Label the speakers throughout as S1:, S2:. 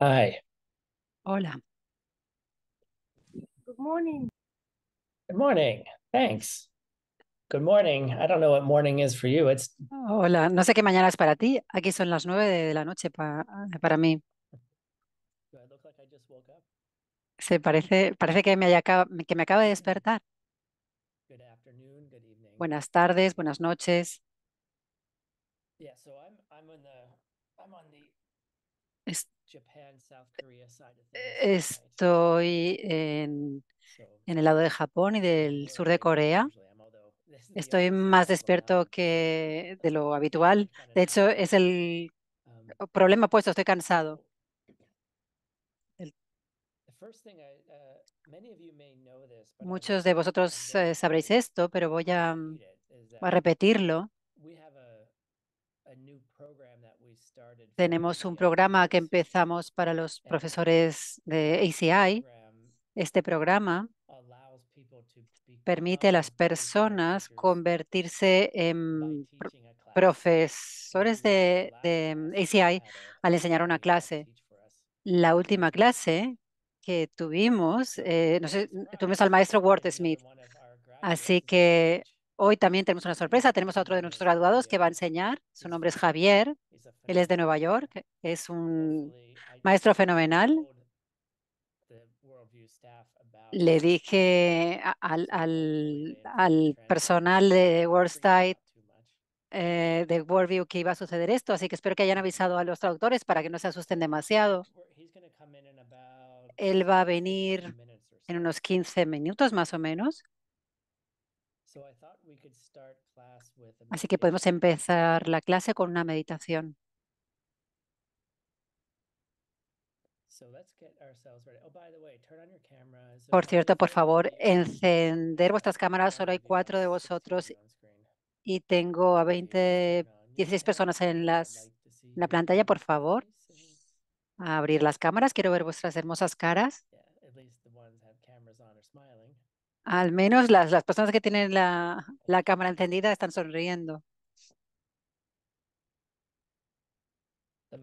S1: Hi. Hola. Good morning.
S2: Good morning. Thanks. Good morning. I don't know what morning is for you. It's
S1: Hola, no sé qué mañana es para ti. Aquí son las nueve de la noche pa- para mí. Do I look I just woke up? Se parece, parece que me, haya que me acaba de despertar. Good afternoon, good evening. Buenas tardes, buenas noches. Yeah, Estoy en, el lado de Japón y del sur de Corea. Estoy más despierto que de lo habitual. De hecho, es el um, problema puesto, estoy cansado. Oh.
S2: Uh,
S1: Muchos de vosotros eh, sabréis esto, pero voy a mm, repetirlo. Tenemos un programa que empezamos para los profesores de ACI. Este programa permite a las personas convertirse en profesores de, ACI al enseñar una clase. La última clase que tuvimos, eh, tuvimos al maestro Ward Smith. Así que Hoy también tenemos una sorpresa, tenemos a otro de nuestros graduados que va a enseñar, su nombre es Javier, él es de Nueva York, es un maestro fenomenal. Le dije al, personal de WorldSight eh, de Worldview que iba a suceder esto, así que espero que hayan avisado a los traductores para que no se asusten demasiado. Él va a venir en unos 15 minutos más o menos. Así que podemos empezar la clase con una meditación. Por cierto, por favor, encender vuestras cámaras. Solo hay cuatro de vosotros y tengo a 20, 16 personas en, en la pantalla. Por favor, abrir las cámaras. Quiero ver vuestras hermosas caras. Al menos las, personas que tienen la, cámara encendida están sonriendo. Uh,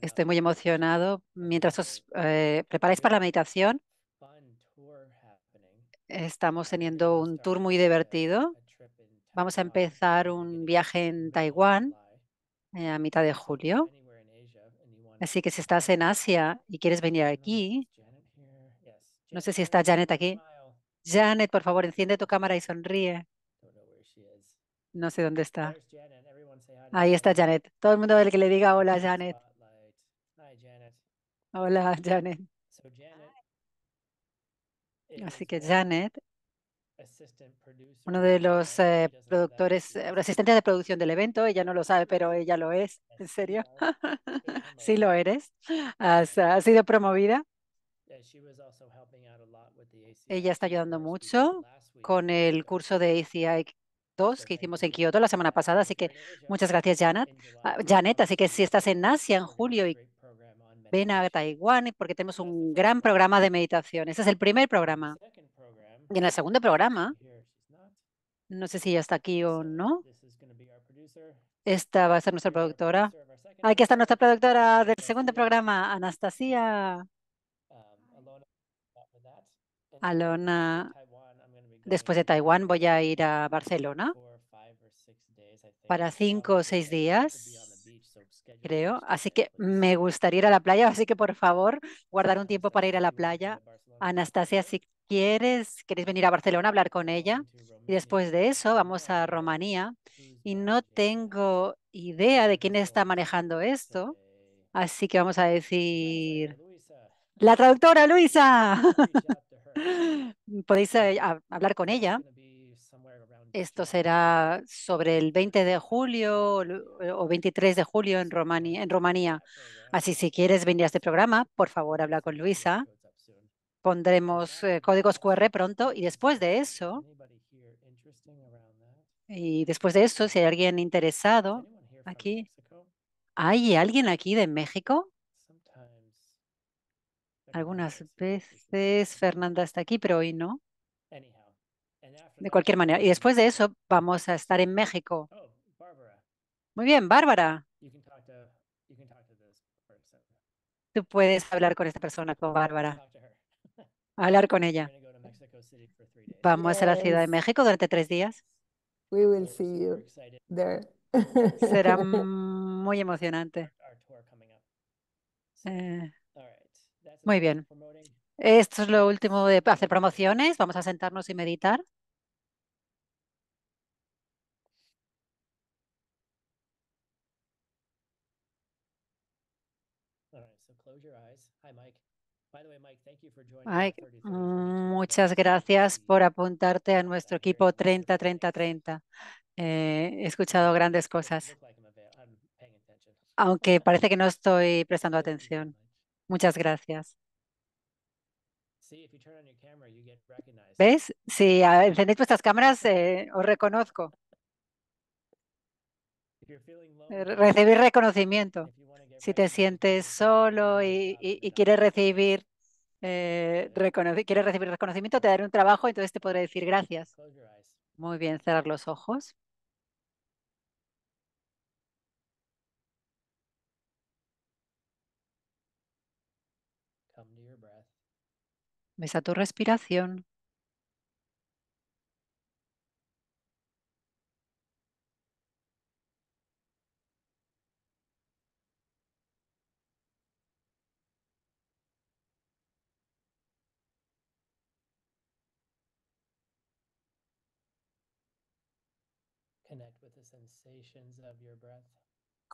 S1: Estoy muy emocionado. Mientras os eh, preparáis para la meditación, estamos teniendo un tour muy divertido. Vamos a empezar un viaje en Taiwán eh, a mitad de julio. Así que si estás en Asia y quieres venir aquí, no sé si está Janet aquí. Janet, por favor, enciende tu cámara y sonríe. No sé dónde está.
S2: Ahí está Janet.
S1: Todo el mundo que le diga hola, Janet.
S2: Hola, Janet. Así que Janet,
S1: uno de los eh, productores, eh, asistentes de producción del evento, ella no lo sabe, pero ella lo es, ¿en serio? sí lo eres. ha has sido promovida ella está ayudando mucho con el curso de ACI 2 que hicimos en Kioto la semana pasada, así que muchas gracias, Janet. Ah, Janet, así que si estás en Asia en julio y ven a Taiwán porque tenemos un gran programa de meditación. Ese es el primer programa. Y en el segundo programa, no sé si ya está aquí o no, esta va a ser nuestra productora. Aquí está nuestra productora del segundo programa, Anastasia. Alona, después de Taiwán voy a ir a Barcelona para cinco o seis días, creo. Así que me gustaría ir a la playa, así que por favor, guardar un tiempo para ir a la playa. Anastasia, si quieres, queréis venir a Barcelona a hablar con ella. Y después de eso vamos a Rumanía. Y no tengo idea de quién está manejando esto. Así que vamos a decir, la traductora Luisa. Podéis eh, hablar con ella. Esto será sobre el 20 de julio eh, o 23 de julio en Rumanía. En Rumanía. Así si quieres venir a este programa, por favor, habla con Luisa. Pondremos eh, códigos QR pronto y después de eso, y después de eso, si hay alguien interesado aquí, ¿hay alguien aquí de México? algunas veces Fernanda está aquí, pero hoy no. De cualquier manera. Y después de eso vamos a estar en México. Oh, muy bien, Bárbara. Tú puedes hablar con esta persona, con Bárbara. Hablar con ella. Vamos a la Ciudad de México durante tres días. Será muy emocionante. Sí. Muy bien. Esto es lo último de hacer promociones. Vamos a sentarnos y meditar. Mike, muchas gracias por apuntarte a nuestro equipo 30-30-30. Eh, he escuchado grandes cosas, aunque parece que no estoy prestando atención. Muchas gracias. ¿Ves? Si encendéis vuestras cámaras, eh, os reconozco.
S2: Eh,
S1: recibir reconocimiento. Si te sientes solo y, quieres recibir eh, recibir reconocimiento, te daré un trabajo, y entonces te podré decir gracias. Muy bien, cerrar los ojos. tu respiración.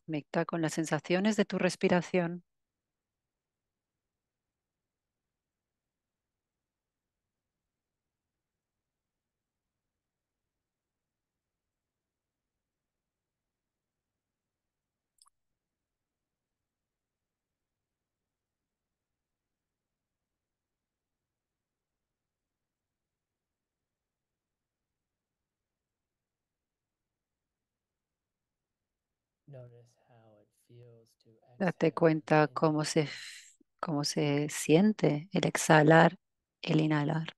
S1: Conecta con las sensaciones de tu respiración. Date cuenta cómo se, cómo se siente el exhalar, el inhalar.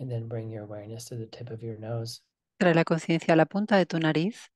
S2: And then bring your awareness to the tip of your nose.
S1: Trae la conciencia a la punta de tu nariz.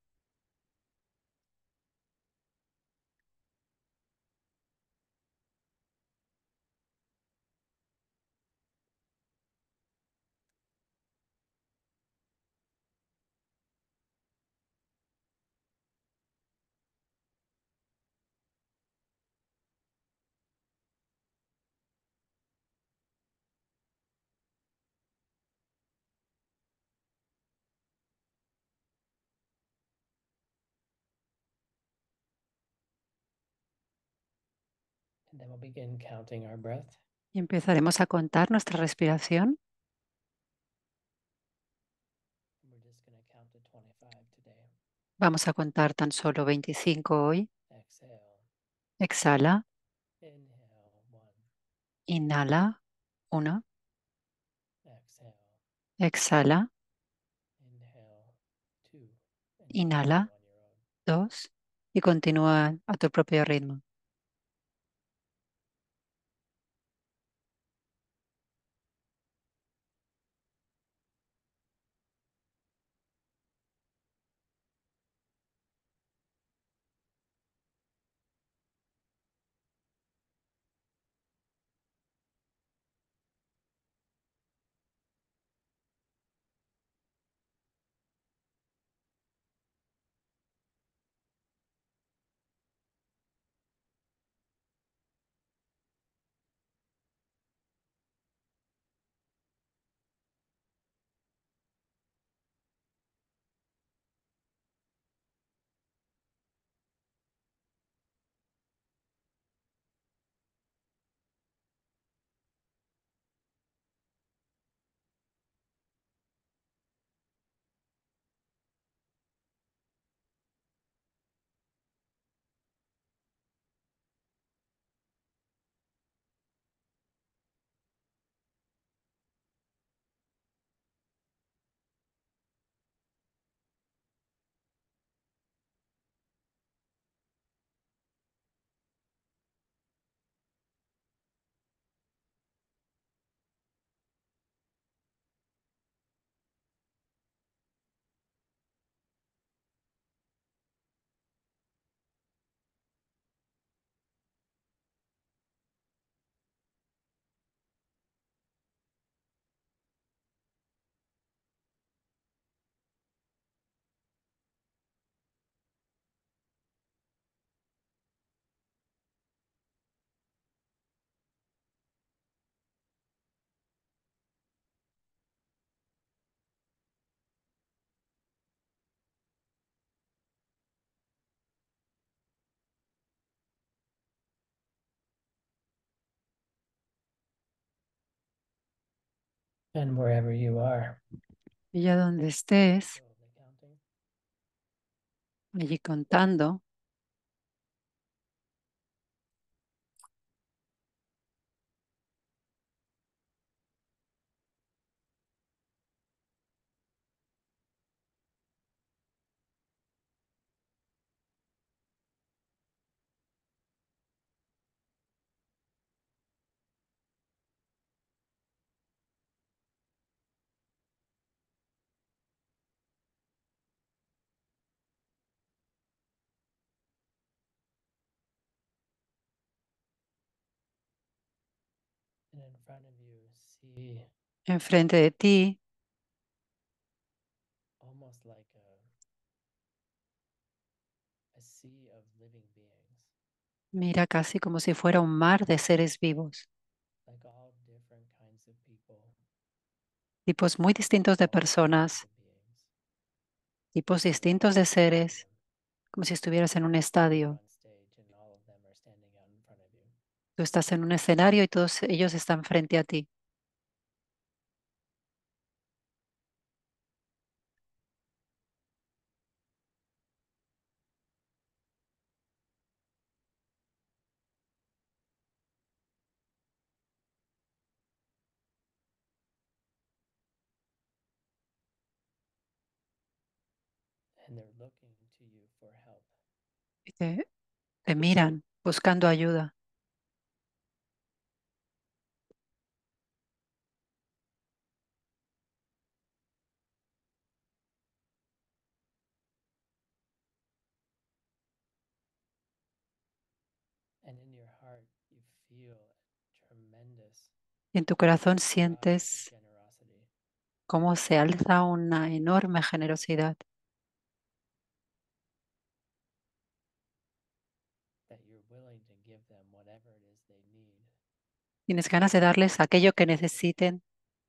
S1: Y empezaremos a contar nuestra respiración. Vamos a contar tan solo 25 hoy. Exhala. Inhala. Una. Exhala. Inhala. Dos. Y continúa a tu propio ritmo. Y ya donde estés, allí contando. enfrente de ti, Mira casi como si fuera un mar de seres vivos. Tipos muy distintos de personas, tipos distintos de seres, como si estuvieras en un estadio. Tú estás en un escenario y todos ellos están frente a ti. Te, te miran buscando ayuda. en tu corazón sientes cómo se alza una enorme generosidad. Tienes ganas de darles aquello que necesiten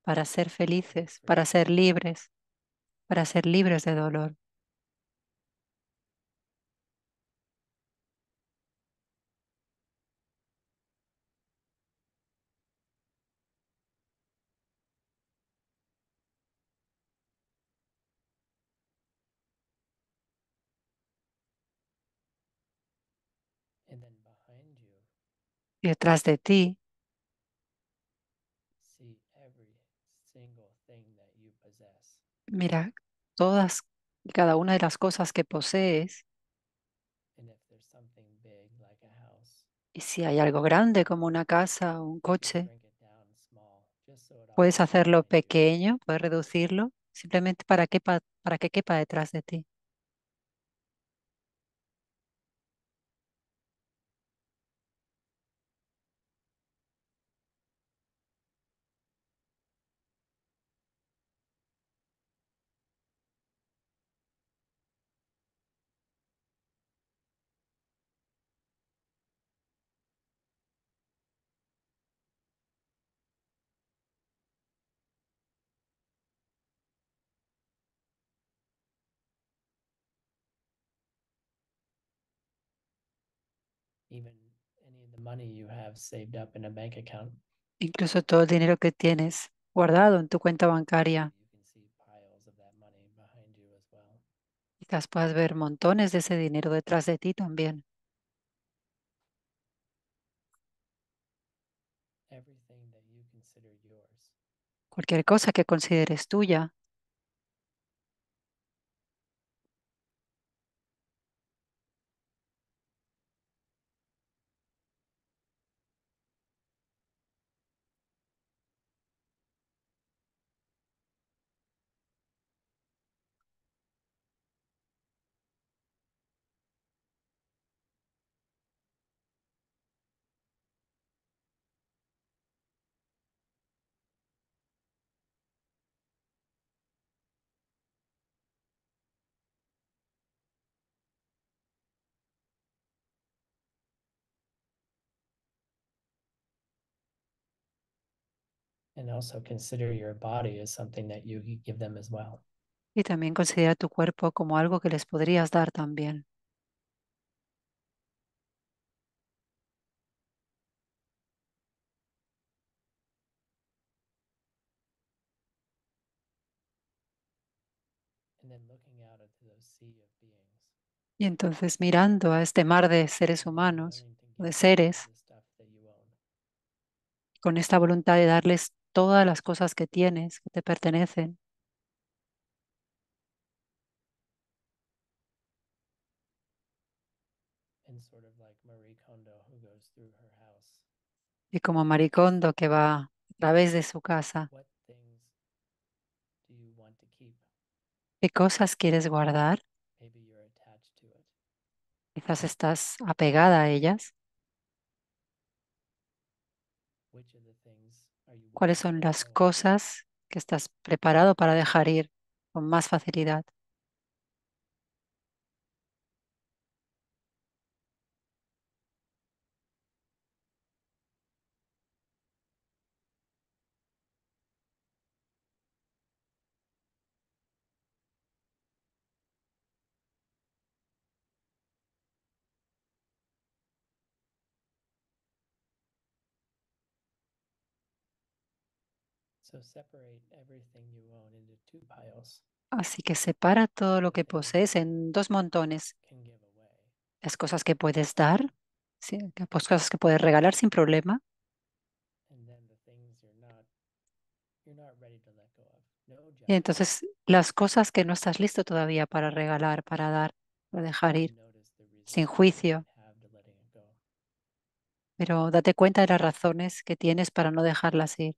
S1: para ser felices, para ser libres, para ser libres de dolor. y detrás de ti. Mira todas y cada una de las cosas que posees. Y si hay algo grande como una casa o un coche, puedes hacerlo pequeño, puedes reducirlo, simplemente para que, para que quepa detrás de ti. Incluso todo el dinero que tienes guardado en tu cuenta bancaria. Quizás puedas ver montones de ese dinero detrás de ti también. Cualquier cosa que consideres tuya Y también considera tu cuerpo como algo que les podrías dar también. Y entonces mirando a este mar de seres humanos, de seres, con esta voluntad de darles todas las cosas que tienes, que te pertenecen. Y como Maricondo que va a través de su casa. ¿Qué cosas quieres guardar? Quizás estás apegada a ellas. cuáles son las cosas que estás preparado para dejar ir con más facilidad. Así que separa todo lo que posees en dos montones. Las cosas que puedes dar, las cosas que puedes regalar sin problema. Y entonces las cosas que no estás listo todavía para regalar, para dar, para dejar ir, sin juicio. Pero date cuenta de las razones que tienes para no dejarlas ir.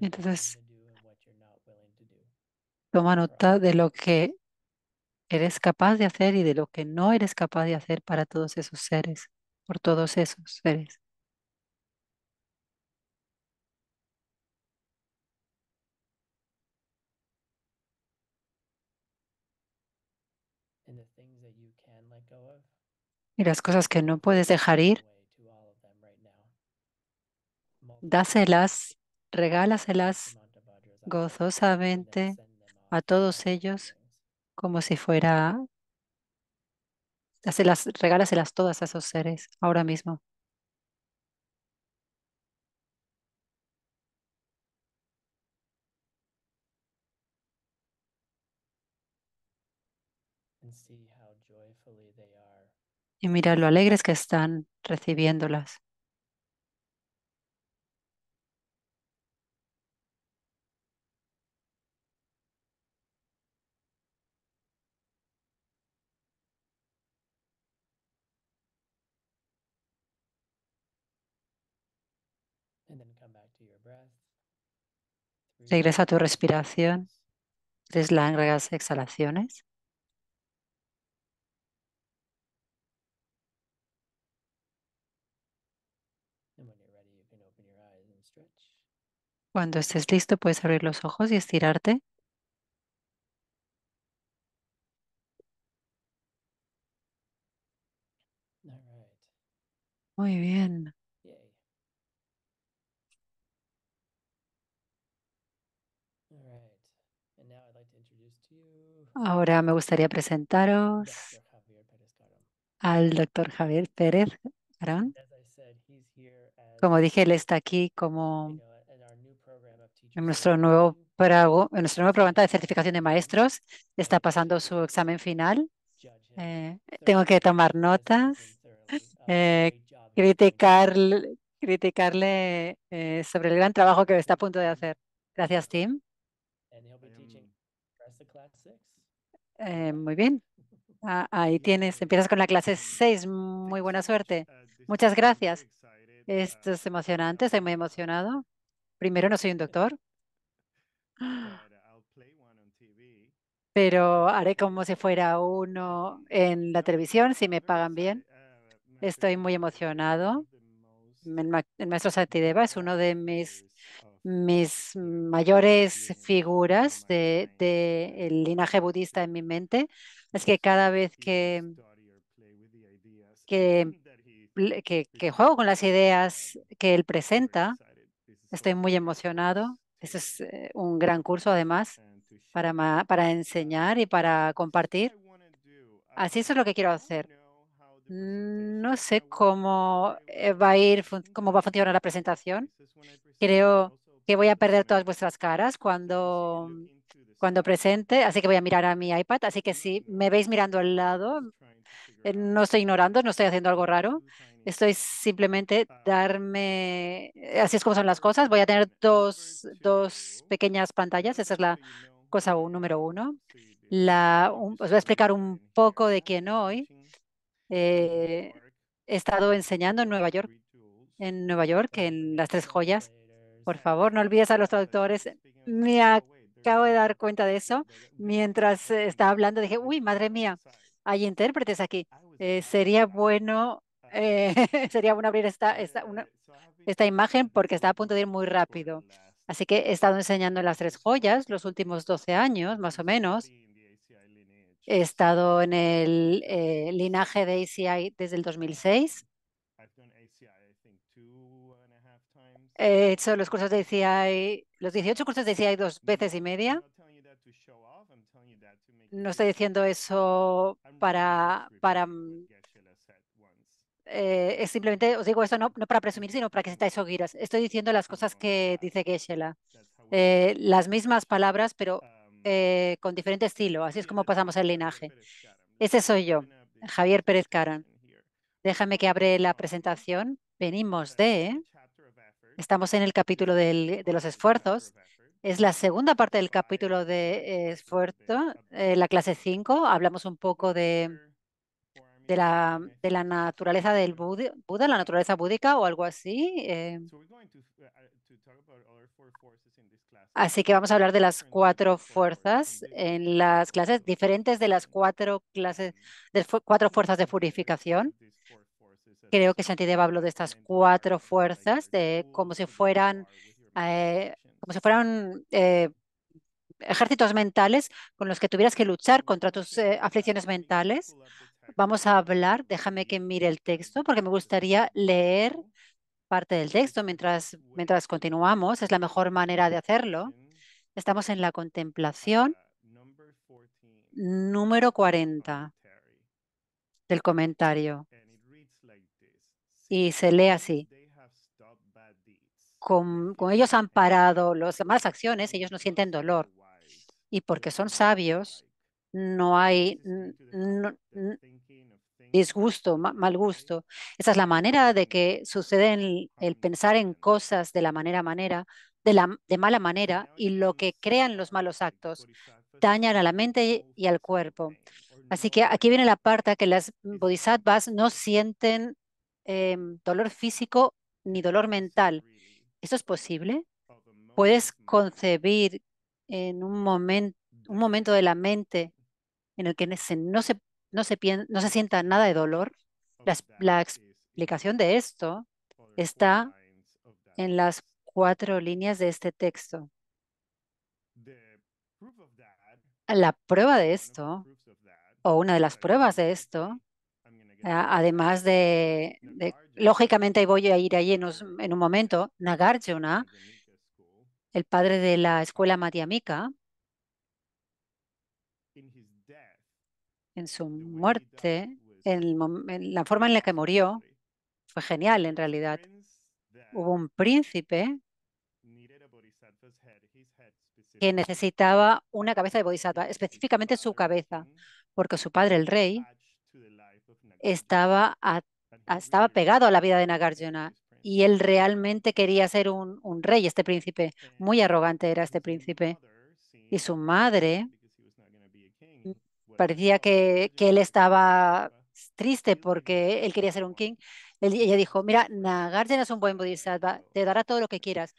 S1: Entonces, toma nota de lo que eres capaz de hacer y de lo que no eres capaz de hacer para todos esos seres, por todos esos seres. Y las cosas que no puedes dejar ir, dáselas, regálaselas gozosamente a todos ellos como si fuera, dáselas, regálaselas todas a esos seres ahora mismo. Y mira lo alegres que están recibiéndolas. Regresa a tu respiración. Tres largas exhalaciones. Cuando estés listo, puedes abrir los ojos y estirarte. Muy bien. Ahora me gustaría presentaros al doctor Javier Pérez Como dije, él está aquí como en nuestro nuevo, en nuevo programa de certificación de maestros. Está pasando su examen final. Eh, tengo que tomar notas, oh, eh, criticarle eh, sobre el gran trabajo que está a punto de hacer. Gracias, Tim. Eh, muy bien. Ah, ahí tienes, empiezas con la clase 6. Muy buena suerte. Muchas gracias. Esto es uh, emocionante, estoy muy emocionado. Primero, no soy un doctor, pero haré como si fuera uno en la televisión, si me pagan bien. Uh, estoy muy emocionado. El maestro Satideva es uno de mis uh, mis mayores figuras del de, el linaje budista en mi mente es que cada vez que, que, juego con las ideas que él presenta, estoy muy emocionado. Este es eh, un gran curso además para, para enseñar y para compartir. Así eso es lo que quiero hacer. No sé cómo eh, va a ir, cómo va a funcionar la presentación. Creo que voy a perder todas vuestras caras cuando, cuando presente, así que voy a mirar a mi iPad. Así que si me veis mirando al lado, eh, no estoy ignorando, no estoy haciendo algo raro. Estoy simplemente darme, eh, así es como son las cosas. Voy a tener dos, dos pequeñas pantallas. Esa es la cosa número uno. os voy a explicar un poco de quién hoy. Eh, he estado enseñando en Nueva York, en Nueva York, en las tres joyas. Por favor, no olvides a los traductores. Me acabo de dar cuenta de eso. Mientras eh, estaba hablando, dije, uy, madre mía, hay intérpretes aquí. Eh, sería bueno eh, sería bueno abrir esta, esta, esta imagen porque está a punto de ir muy rápido. Así que he estado enseñando las tres joyas los últimos 12 años, más o menos. He estado en el linaje de ACI desde el 2006. He eh, hecho los cursos de los 18 cursos de dos veces y media. No estoy diciendo eso para, para mm, eh, es simplemente os digo esto no, no para presumir, sino para que sintáis oguiras. Estoy diciendo las cosas que dice geshe eh, las mismas palabras, pero con diferente estilo. Así es como pasamos el linaje. Ese soy yo, Javier Pérez Caran. Déjame que abre la presentación. Venimos de Estamos en el capítulo de los esfuerzos. Es la segunda parte del capítulo de esfuerzo, eh, la clase 5. Hablamos un poco de, la, naturaleza del Buda, la naturaleza búdica o algo así. Eh. Uh, uh, así que vamos a hablar de las cuatro fuerzas en las clases, diferentes de las cuatro clases, de cuatro fuerzas de purificación. Creo que Shantideva habló de estas cuatro fuerzas, de eh, como si fueran, como eh, fueran ejércitos mentales con los que tuvieras que luchar contra tus eh, aflicciones mentales. Vamos a hablar, déjame que mire el texto, porque me gustaría leer parte del texto mientras, mientras continuamos. Es la mejor manera de hacerlo. Estamos en la contemplación número 40 del comentario y se lee así. Con, ellos han parado las malas acciones, ellos no sienten dolor. Y porque son sabios, no hay disgusto, mal gusto. Esa es la manera de que sucede el, pensar en cosas de la manera manera, de, la, de mala manera, y lo que crean los malos actos dañan a la mente y al cuerpo. Así que aquí viene la parte que las bodhisattvas no sienten Em, dolor físico ni dolor mental. ¿Eso es posible? ¿Puedes concebir en un, momento un momento de la mente en el que no, se, se no se sienta nada de dolor? la explicación de esto está en las cuatro líneas de este texto. La prueba de esto, o una de las pruebas de esto, Ah, además de, lógicamente voy a ir allí en, un momento, Nagarjuna, el padre de la escuela Madhyamika, en su muerte, en, la forma en la que murió, fue genial en realidad. Hubo un príncipe que necesitaba una cabeza de bodhisattva, específicamente su cabeza, porque su padre, el rey, estaba, estaba pegado a la vida de Nagarjuna y él realmente quería ser un, rey, este príncipe. Muy arrogante era este príncipe. Y su madre parecía que, él estaba triste porque él quería ser un king. ella dijo, mira, Nagarjuna es un buen budista te dará todo lo que quieras.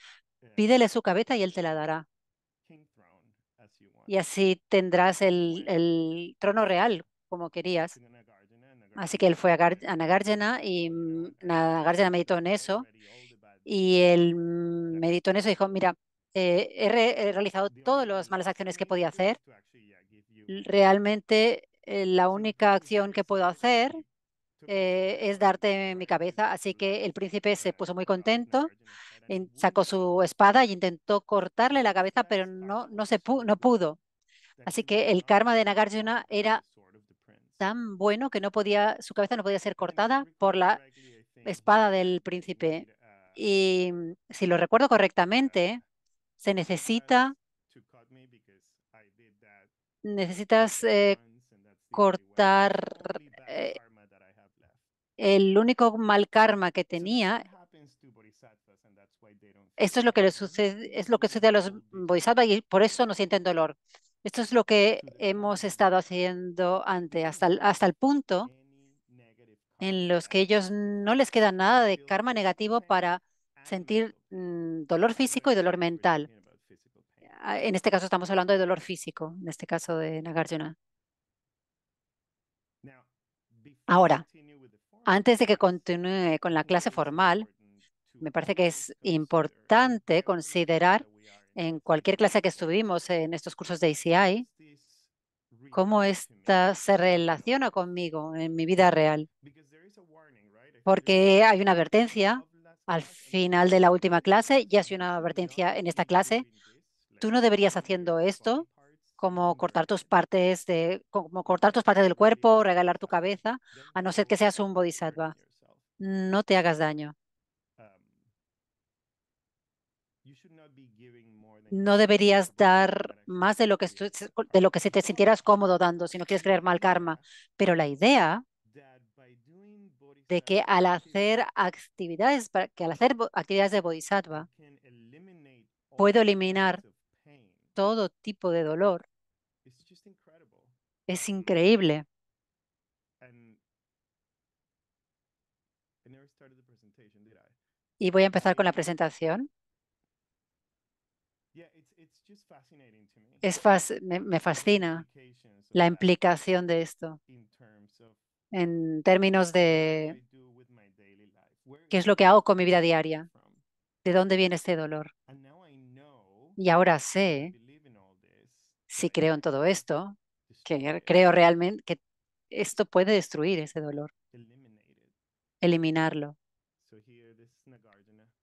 S1: Pídele su cabeza y él te la dará. Y así tendrás el trono real como querías. Así que él fue a, Nagarjuna y mm, Nagarjana meditó en eso. Y él mm, meditó en eso y dijo, mira, eh, he, realizado todas las malas acciones que podía hacer. Realmente eh, la única acción que puedo hacer eh, es darte mi cabeza. Así que el príncipe se puso muy contento, sacó su espada e intentó cortarle la cabeza, pero no, no, se no pudo. Así que el karma de Nagarjuna era tan bueno que no podía, su cabeza no podía ser cortada por la espada del príncipe. Y si lo recuerdo correctamente, se necesita, necesitas eh, cortar eh, el único mal karma que tenía. Esto es lo que le sucede, es lo que sucede a los bodhisattvas y por eso no sienten dolor. Esto es lo que hemos estado haciendo hasta el, hasta el punto en los que ellos no les queda nada de karma negativo para sentir mm, dolor físico y dolor mental. Ah, en este caso estamos hablando de dolor físico, en este caso de Nagarjuna. Ahora, antes de que continúe con la clase formal, me parece que es importante considerar en cualquier clase que estuvimos en estos cursos de ACI, cómo esta se relaciona conmigo en mi vida real. Porque hay una advertencia al final de la última clase, ya sido una advertencia en esta clase. Tú no deberías haciendo esto, como cortar tus partes de, como cortar tus partes del cuerpo, regalar tu cabeza, a no ser que seas un bodhisattva. No te hagas daño. no deberías dar más de lo que, de te sintieras cómodo dando si no quieres crear mal karma. Pero la idea de que al hacer actividades, que al hacer actividades de bodhisattva, puedo eliminar todo tipo de dolor. Es increíble. Y voy a empezar con la presentación. Es me, fascina la implicación de esto en términos de qué es lo que hago con mi vida diaria, de dónde viene este dolor. Y ahora sé, si creo en todo esto, que creo realmente que esto puede destruir ese dolor, eliminarlo.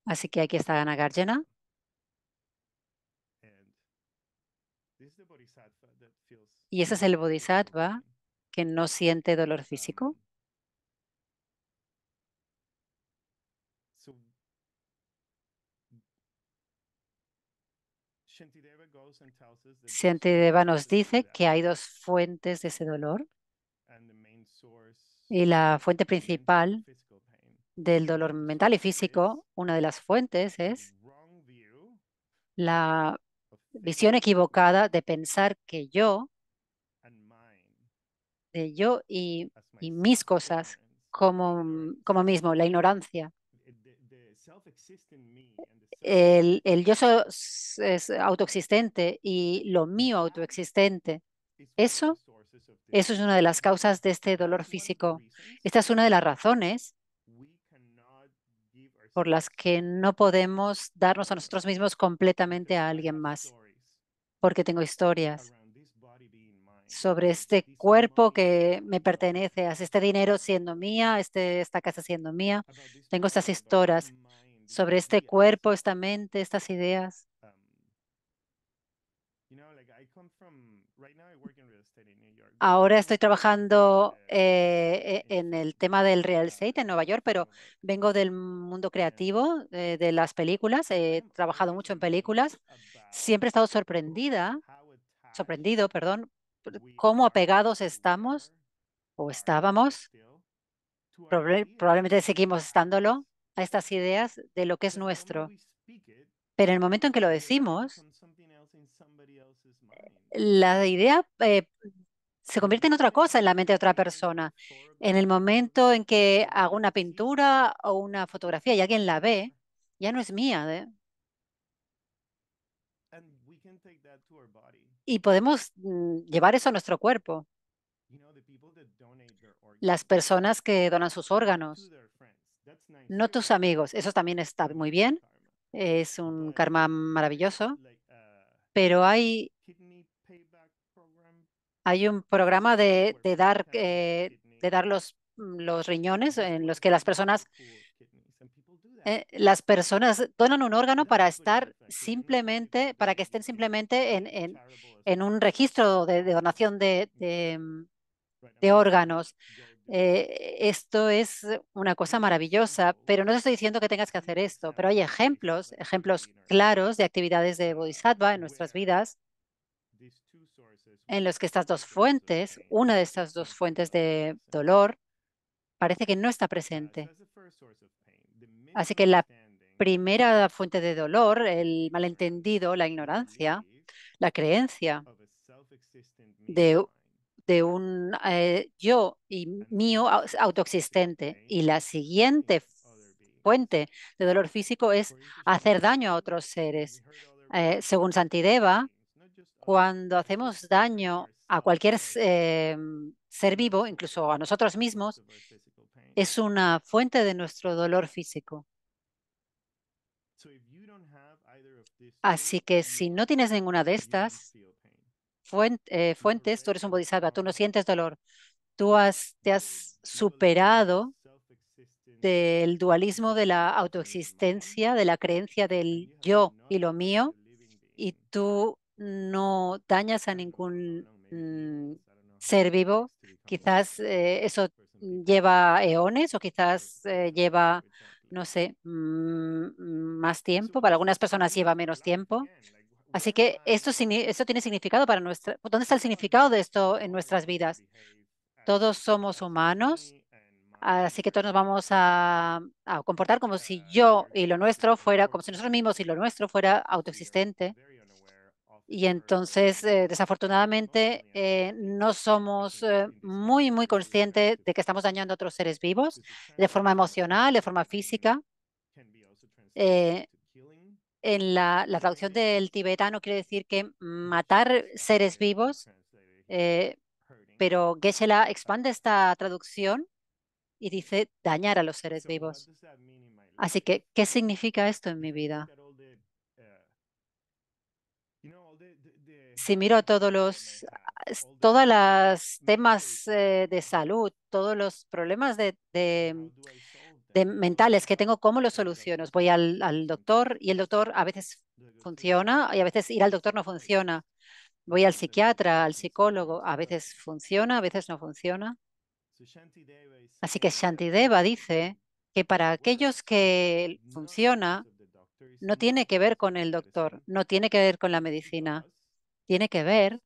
S1: Así que aquí está la Y ese es el bodhisattva que no siente dolor físico.
S3: Shantideva
S1: nos dice que hay dos fuentes de ese dolor y la fuente principal del dolor mental y físico, una de las fuentes es la visión equivocada de pensar que yo de yo y, mis cosas mm, como, mismo, la ignorancia. Eh, el, yo es autoexistente y lo mío autoexistente. Eso, eso es una de las causas de este dolor físico. Esta es una de las razones por las que no podemos darnos a nosotros mismos completamente a alguien más, porque tengo historias sobre este cuerpo que me pertenece, este dinero siendo mía, este, esta casa siendo mía. Tengo estas historias sobre este cuerpo, esta mente, estas ideas. Ahora estoy trabajando eh, e, en el tema del real estate en Nueva York, pero vengo del mundo creativo, eh, de las películas. He trabajado mucho en películas. Siempre he estado sorprendida, sorprendido, perdón, cómo apegados estamos o estábamos, probablemente seguimos estándolo, a estas ideas de lo que es nuestro. Pero en el momento en que lo decimos, eh, la idea eh, se convierte en otra cosa en la mente de otra persona. En el momento en que hago una pintura o una fotografía y alguien la ve, ya no es mía, ¿eh? y podemos mm, llevar eso a nuestro cuerpo. Las personas que donan sus órganos, no tus amigos, eso también está muy bien, es un karma maravilloso, uh, pero hay, hay un programa de, dar, de dar los, mm, los riñones en los que las personas eh, las personas donan un órgano para estar simplemente, para que estén simplemente en, un registro de, donación de, mm, pues, órganos. Eh, esto es una cosa maravillosa, pero no te estoy diciendo que tengas que hacer esto, pero hay ejemplos, ejemplos claros de actividades de eh, Bodhisattva en nuestras vidas en los que estas dos fuentes, una de estas dos fuentes de dolor, parece que no está presente. Así que la primera fuente de dolor, el malentendido, la ignorancia, la creencia de, un eh, yo y mío autoexistente. Y la siguiente fuente de dolor físico es hacer daño a otros seres. Eh, según Santideva, cuando hacemos daño a cualquier eh, ser vivo, incluso a nosotros mismos, es una fuente de nuestro dolor físico. Así que si no tienes ninguna de estas fuentes, tú eres un bodhisattva, tú no sientes dolor, tú has, te has superado del dualismo de la autoexistencia, de la creencia del yo y lo mío, y tú no dañas a ningún ser vivo. Quizás eso lleva eones o quizás eh, lleva, no sé, más tiempo. Para algunas personas lleva menos tiempo. Así que esto, esto tiene significado para nuestra... ¿Dónde está el significado de esto en nuestras vidas? Todos somos humanos, así que todos nos vamos a comportar como si yo y lo nuestro fuera, como si nosotros mismos y lo nuestro fuera autoexistente. Y entonces, eh, desafortunadamente, eh, no somos eh, muy, muy conscientes de que estamos dañando a otros seres vivos de forma emocional, de forma física. en la, la, traducción del tibetano quiere decir que matar seres vivos, pero Geshe-la expande esta traducción y dice dañar a los seres vivos. Así que, ¿qué significa esto en mi vida? si miro todos los todas las temas eh, de salud, todos los problemas de, mentales que tengo, ¿cómo los soluciono? Voy al, al, doctor y el doctor a veces funciona y a veces ir al doctor no funciona. Voy al psiquiatra, al psicólogo, a veces funciona, a veces no funciona. Así que Shantideva dice que para aquellos que funciona, no tiene que ver con el doctor, no tiene que ver con la medicina tiene que ver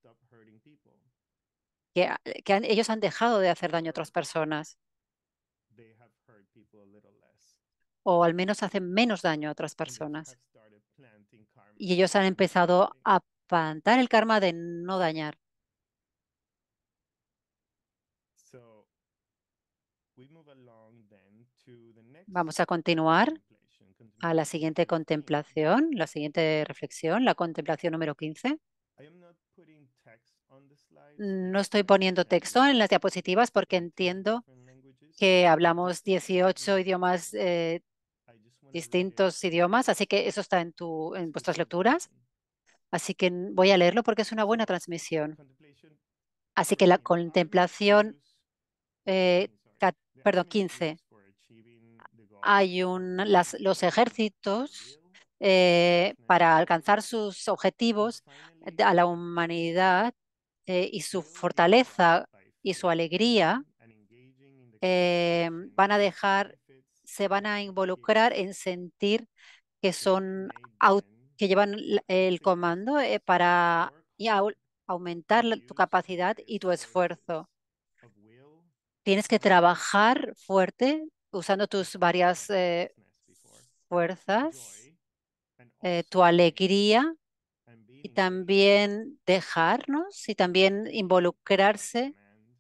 S1: que, ellos han dejado de hacer daño a otras personas o al menos hacen menos daño a otras personas. Y ellos han empezado a plantar el karma de no dañar. Vamos a continuar a la siguiente contemplación, la siguiente reflexión, la contemplación número 15. No estoy poniendo texto en las diapositivas porque entiendo que hablamos 18 mm. idiomas, eh, distintos idiomas, así que eso está en, tu, en vuestras lecturas. Así que voy a leerlo porque es una buena transmisión. Así que la contemplación, eh, perdón, 15. Hay un, las, los ejércitos eh, para alcanzar sus objetivos a la humanidad eh, y su fortaleza y su alegría eh, van a dejar, se van a involucrar en sentir que son que llevan el comando eh, para aumentar tu capacidad y tu esfuerzo. Tienes que trabajar fuerte usando tus varias fuerzas, tu alegría y también dejarnos y también involucrarse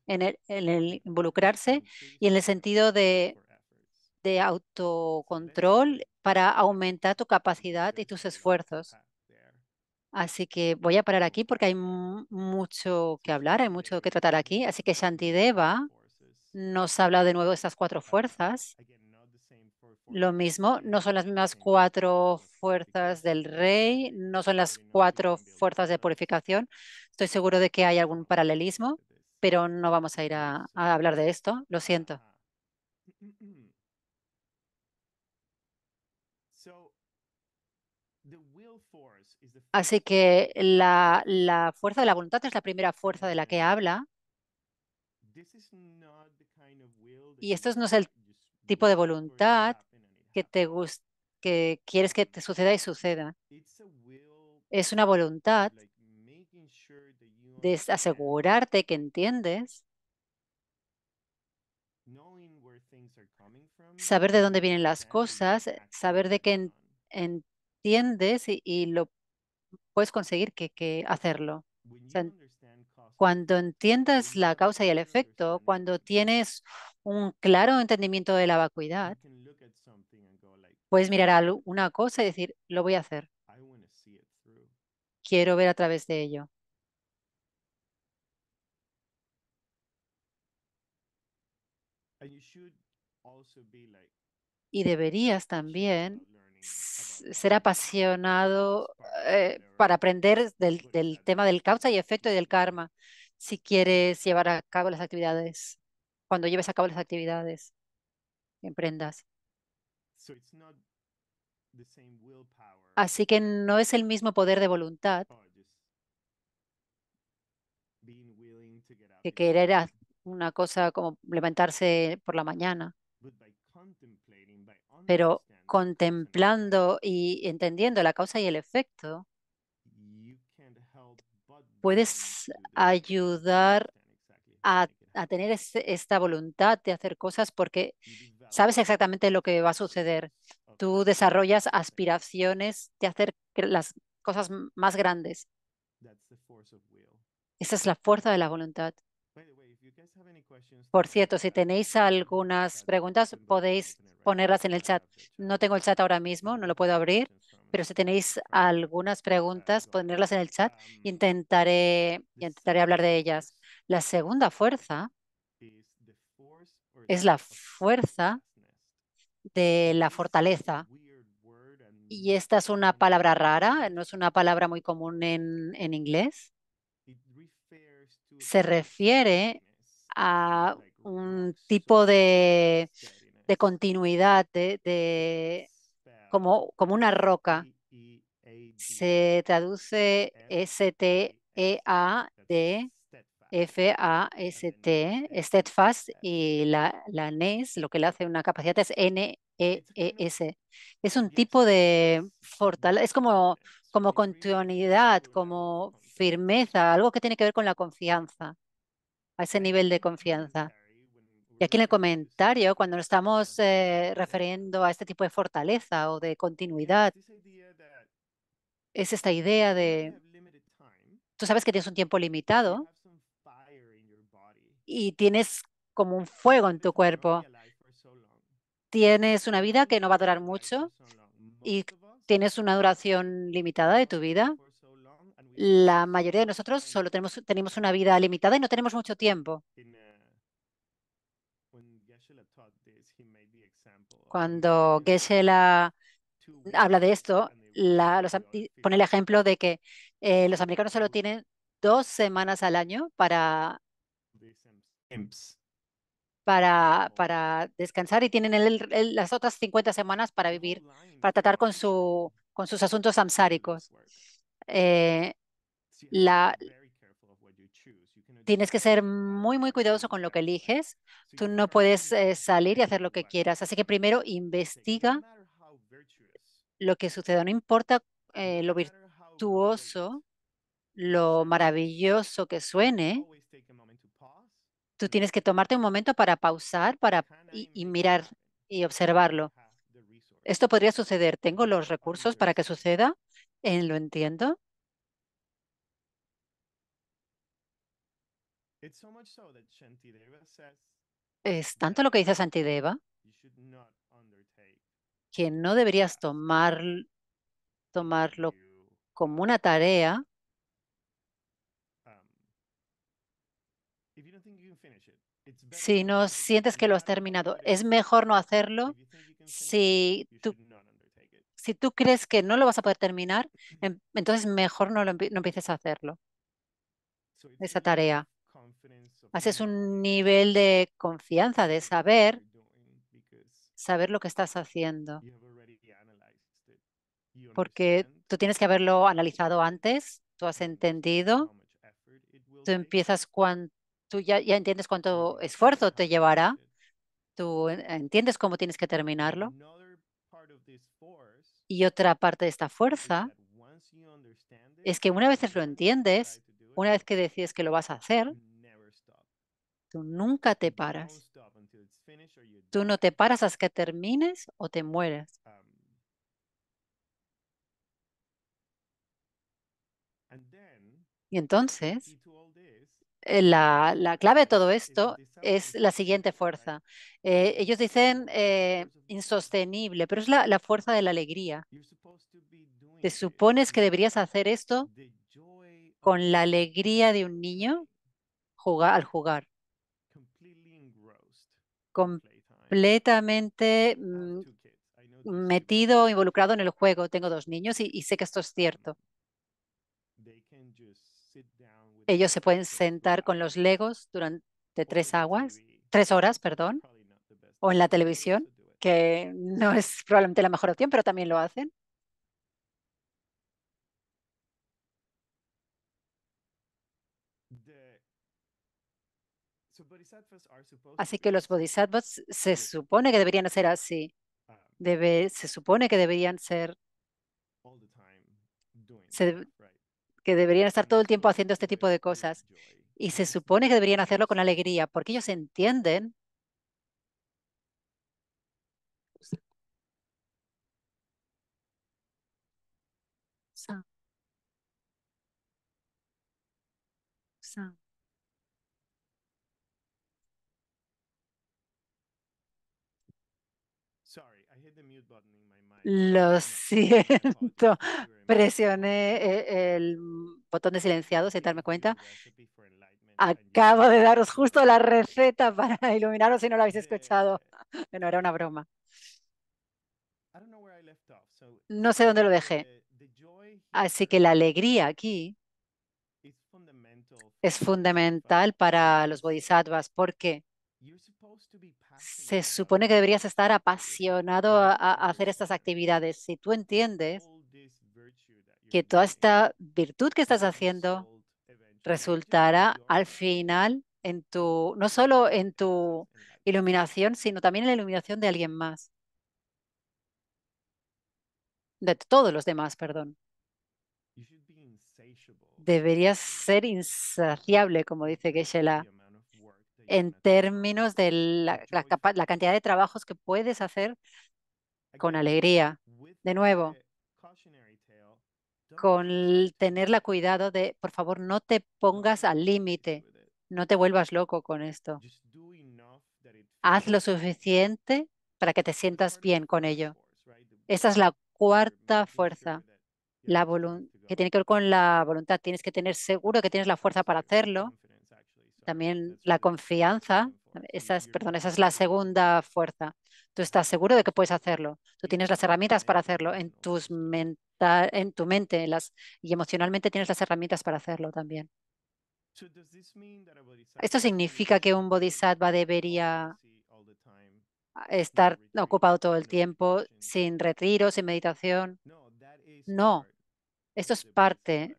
S1: en el, involucrarse y en el sentido de, de autocontrol para aumentar tu capacidad y tus esfuerzos. Así que voy a parar aquí porque hay mucho que hablar, hay mucho que tratar aquí. Así que Shantideva nos habla de nuevo de estas cuatro fuerzas lo mismo, no son las mismas cuatro fuerzas del rey, no son las cuatro fuerzas de purificación. Estoy seguro de que hay algún paralelismo, pero no vamos a ir a, hablar de esto, lo siento. Mm, mm, mm. Así que la, la fuerza de la voluntad es la primera fuerza de la que habla. Y esto no es el tipo de voluntad que te que quieres que te suceda y suceda. Es una voluntad de asegurarte que entiendes, saber de dónde vienen las cosas, eh, saber de qué entiendes y, lo puedes conseguir que, que hacerlo. cuando entiendas la causa y el efecto, cuando tienes un claro entendimiento de la vacuidad, puedes mirar a una cosa y decir, lo voy a hacer. Quiero ver a través de ello. Y deberías también ser apasionado eh, para aprender del, del, tema del causa y efecto y del karma si quieres llevar a cabo las actividades, cuando lleves a cabo las actividades, emprendas. Así que no es el mismo poder de voluntad oh, que querer una cosa como levantarse por la mañana. Pero contemplando y entendiendo la causa y el efecto, puedes ayudar a, tener esta voluntad de hacer cosas porque sabes exactamente lo que va a suceder. Tú desarrollas aspiraciones de hacer las cosas más grandes. Esa es la fuerza de la voluntad. Por cierto, si tenéis algunas preguntas, podéis ponerlas en el chat. No tengo el chat ahora mismo, no lo puedo abrir, pero si tenéis algunas preguntas, ponerlas en el chat. Um, intentaré, intentaré hablar de ellas. La segunda fuerza es la fuerza de la fortaleza. Y esta es una palabra rara, no es una palabra muy común en, en inglés. Se refiere a un tipo de, continuidad, de, como, como, una roca. Se traduce S-T-E-A-D F-A-S-T, e steadfast, y la, NES, lo que le hace una capacidad es n e, e, e s Es un tipo de fortaleza, es como, como continuidad, como firmeza, algo que tiene que ver con la confianza, a ese nivel de confianza. Y aquí en el comentario, cuando nos estamos eh, refiriendo a este tipo de fortaleza o de continuidad, es esta idea de, tú sabes que tienes un tiempo limitado y tienes como un fuego en tu cuerpo. Tienes una vida que no va a durar mucho y tienes una duración limitada de tu vida. La mayoría de nosotros solo tenemos, tenemos una vida limitada y no tenemos mucho tiempo. Cuando Geshe-la habla de esto, pone el ejemplo de que eh, los americanos solo tienen dos semanas al año para para, oh. para descansar y tienen las otras 50 semanas para vivir, para tratar con, su, con sus asuntos samsáricos. Eh, la, tienes que ser muy, muy cuidadoso con lo que eliges. Tú no puedes eh, salir y hacer lo que quieras. Así que primero investiga lo que suceda. No importa eh, lo virtuoso, lo maravilloso que suene, tú tienes que tomarte un momento para pausar para, y, mirar y observarlo. Esto podría suceder. ¿Tengo los recursos para que suceda? Eh, ¿Lo entiendo? Es tanto lo que dice Santideva que no deberías tomar, tomarlo como una tarea si no sientes que lo has terminado. Es mejor no hacerlo. Si tú, si tú crees que no lo vas a poder terminar, mm-hmm. em, entonces mejor no, empieces a hacerlo, esa tarea. Haces un nivel de confianza, de saber, saber lo que estás haciendo. Porque tú tienes que haberlo analizado antes, tú has entendido, tú empiezas cuando tú ya, entiendes cuánto esfuerzo te llevará, tú entiendes cómo tienes que terminarlo. Y otra parte de esta fuerza es que una vez lo entiendes, una vez que decides que lo vas a hacer, tú nunca te paras. Tú no te paras hasta que termines o te mueres. Um, y entonces, eh, la, clave de todo esto es la siguiente fuerza. ¿eh? Eh, ellos dicen insostenible, pero es la, fuerza de la alegría. ¿Te supones que deberías hacer esto con la alegría de un niño jugar, al jugar? Completamente mm, metido, involucrado en el juego. Tengo dos niños y sé que esto es cierto. Ellos se pueden sentar con los legos durante tres aguas, tres horas, perdón, o en la televisión, que no es probablemente la mejor opción, pero también lo hacen. Así que los bodhisattvas se supone que deberían ser así. Um, Debe, se supone que deberían ser que deberían estar todo el tiempo haciendo este tipo de cosas. Y se supone que deberían hacerlo con alegría, porque ellos entienden Lo siento, Presioné eh, el botón de silenciado sin darme cuenta. Acabo de daros justo la receta para iluminaros si no la habéis escuchado. Bueno, era una broma. No sé dónde lo dejé. Así que la alegría aquí es fundamental para los bodhisattvas porque se supone que deberías estar apasionado a, a hacer estas actividades. Si tú entiendes que toda esta virtud que estás haciendo resultará al final en tu, no solo en tu iluminación, sino también en la iluminación de alguien más. De todos los demás, perdón. Deberías ser insaciable, como dice Geshe-la, en términos de la cantidad de trabajos que puedes hacer con alegría. De nuevo, con tener la cuidado de, por favor, no te pongas al límite, no te vuelvas loco con esto. Haz lo suficiente para que te sientas bien con ello. Esa es la cuarta fuerza, la que tiene que ver con la voluntad. Tienes que tener seguro que tienes la fuerza para hacerlo. También la confianza, esa es, perdón, esa es la segunda fuerza. Tú estás seguro de que puedes hacerlo. Tú tienes las herramientas para hacerlo. En, tus mental, en tu mente y emocionalmente tienes las herramientas para hacerlo también. ¿Esto significa que un bodhisattva debería estar ocupado todo el tiempo sin retiro, sin meditación? No, esto es parte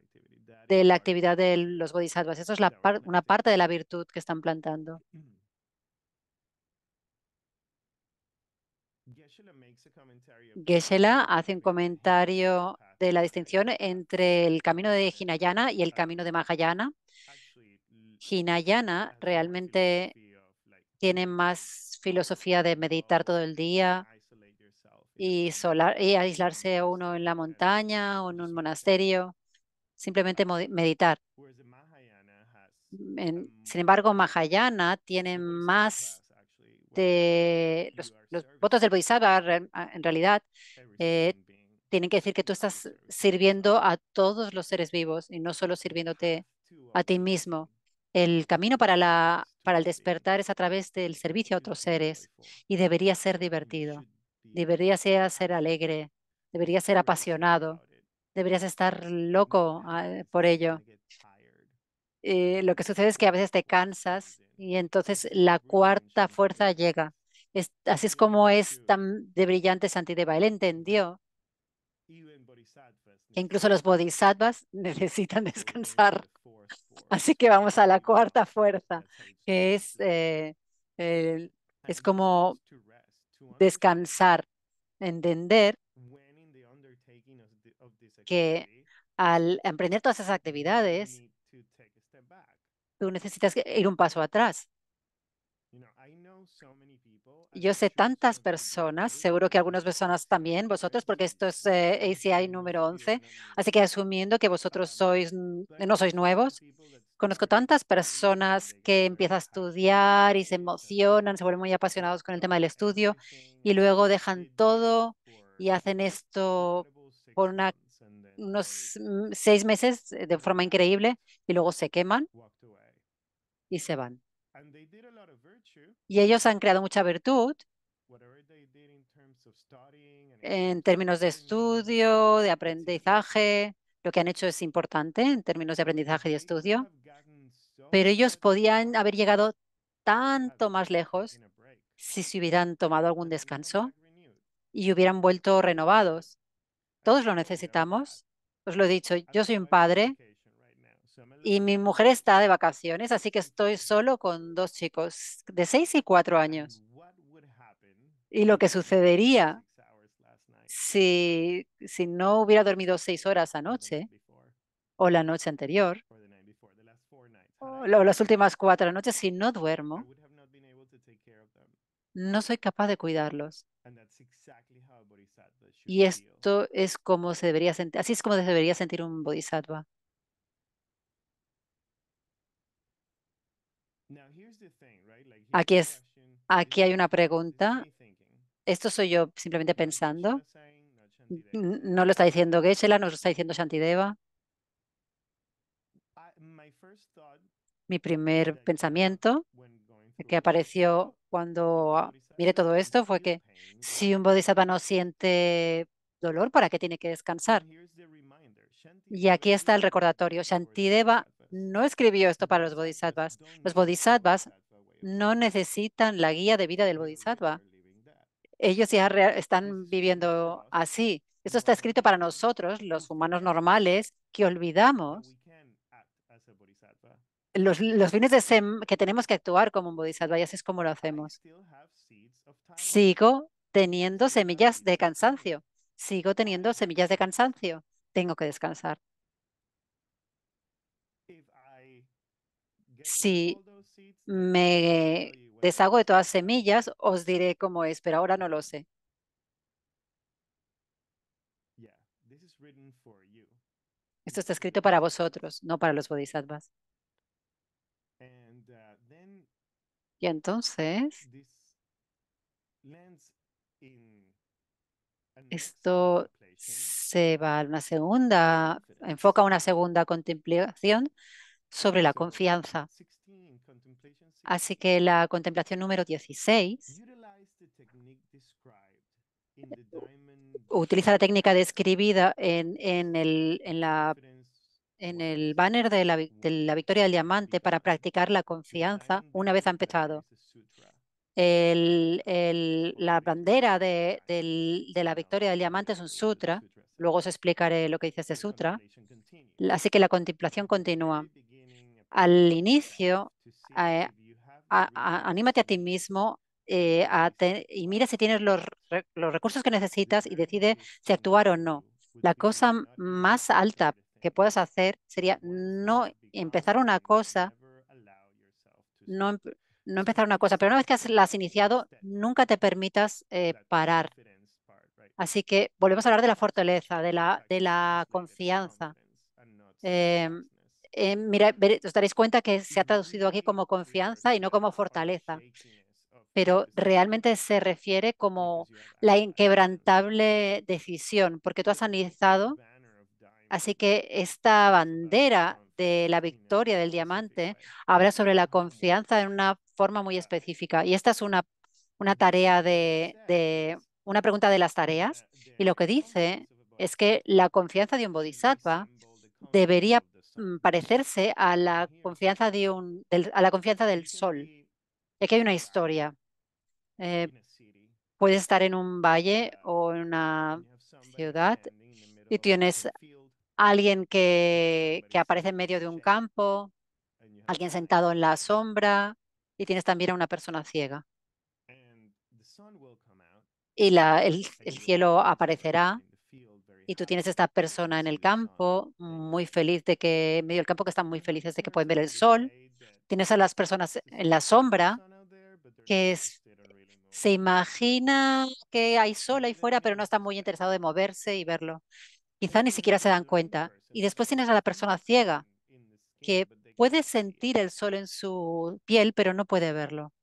S1: de la actividad de los bodhisattvas. Esto es una parte de la virtud que están plantando. Gesela hace un comentario de la distinción entre el camino de Hinayana y el camino de Mahayana. Hinayana realmente tiene más filosofía de meditar todo el día y, solar, y aislarse uno en la montaña o en un monasterio, simplemente meditar. sin embargo, Mahayana tiene más este, los, votos del Bodhisattva ah, en realidad eh, tienen que decir que tú estás sirviendo a todos los seres vivos y no solo sirviéndote a ti mismo. El camino para, el despertar es a través del servicio a otros seres y debería ser divertido, debería ser, alegre, debería ser apasionado, deberías estar loco ah, por ello. Eh, lo que sucede es que a veces te cansas y entonces la cuarta fuerza llega. así es como es tan de brillante Santideva. Él entendió que incluso los bodhisattvas necesitan descansar. Así que vamos a la cuarta fuerza, que es, eh, es como descansar, entender que al emprender todas esas actividades, Tú necesitas ir un paso atrás. Yo sé tantas personas, seguro que algunas personas también, vosotros, porque esto es eh, ACI número 11, así que asumiendo que vosotros sois, no sois nuevos, conozco tantas personas que empiezan a estudiar y se emocionan, se vuelven muy apasionados con el tema del estudio y luego dejan todo y hacen esto por unos seis meses eh, de forma increíble y luego se queman y se van. Y ellos han creado mucha virtud en términos de estudio, de aprendizaje. Lo que han hecho es importante en términos de aprendizaje y estudio, pero ellos podían haber llegado tanto más lejos si se hubieran tomado algún descanso y hubieran vuelto renovados. Todos lo necesitamos. Os lo he dicho, yo soy un padre y mi mujer está de vacaciones, así que estoy solo con dos chicos de seis y cuatro años. Y lo que sucedería si, no hubiera dormido seis horas anoche o la noche anterior o las últimas cuatro noches, si no duermo, no soy capaz de cuidarlos. Y esto es como se debería sentir, así es como se debería sentir un bodhisattva. Aquí, es, aquí hay una pregunta. Esto soy yo simplemente pensando. No lo está diciendo geshe no lo está diciendo Shantideva. Mi primer pensamiento que apareció cuando miré todo esto fue que si un bodhisattva no siente dolor, ¿para qué tiene que descansar? Y aquí está el recordatorio. Shantideva no escribió esto para los bodhisattvas. Los bodhisattvas no necesitan la guía de vida del bodhisattva. Ellos ya están viviendo así. Esto está escrito para nosotros, los humanos normales, que olvidamos los, fines de que tenemos que actuar como un bodhisattva, y así es como lo hacemos. Sigo teniendo semillas de cansancio. Sigo teniendo semillas de cansancio. Tengo que descansar. Si me deshago de todas semillas, os diré cómo es, pero ahora no lo sé. Esto está escrito para vosotros, no para los bodhisattvas. Uh, y entonces, esto se va a una segunda, enfoca una segunda contemplación sobre la confianza. Así que la contemplación número 16 utiliza la técnica describida en, el, banner de la, victoria del diamante para practicar la confianza una vez ha empezado. la bandera de, de, la victoria del diamante es un sutra. Luego os explicaré lo que dice este sutra. Así que la contemplación continúa al inicio, eh, anímate a ti mismo eh, y mira si tienes los, recursos que necesitas y decide si actuar o no. La cosa más alta que puedas hacer sería no empezar una cosa, no, em, empezar una cosa, pero una vez que la has iniciado, nunca te permitas eh, parar. Así que volvemos a hablar de la fortaleza, de la, confianza. Eh, mira, os daréis cuenta que se ha traducido aquí como confianza y no como fortaleza, pero realmente se refiere como la inquebrantable decisión, porque tú has analizado, así que esta bandera de la victoria del diamante habla sobre la confianza en una forma muy específica. Y esta es una, una tarea de, de una pregunta de las tareas. Y lo que dice es que la confianza de un bodhisattva debería Mm, parecerse a la confianza, de un, del, a la confianza del sol. es aquí hay una historia. Eh, puedes estar en un valle o en una ciudad y tienes alguien que, aparece en medio de un campo, alguien sentado en la sombra y tienes también a una persona ciega. Y el, el cielo aparecerá y tú tienes esta persona en el campo, muy feliz de que, en medio del campo, que están muy felices de que pueden ver el sol. Tienes a las personas en la sombra, que se imagina que hay sol ahí fuera, pero no están muy interesados de moverse y verlo. Quizá ni siquiera se dan cuenta. Y después tienes a la persona ciega, que puede sentir el sol en su piel, pero no puede verlo.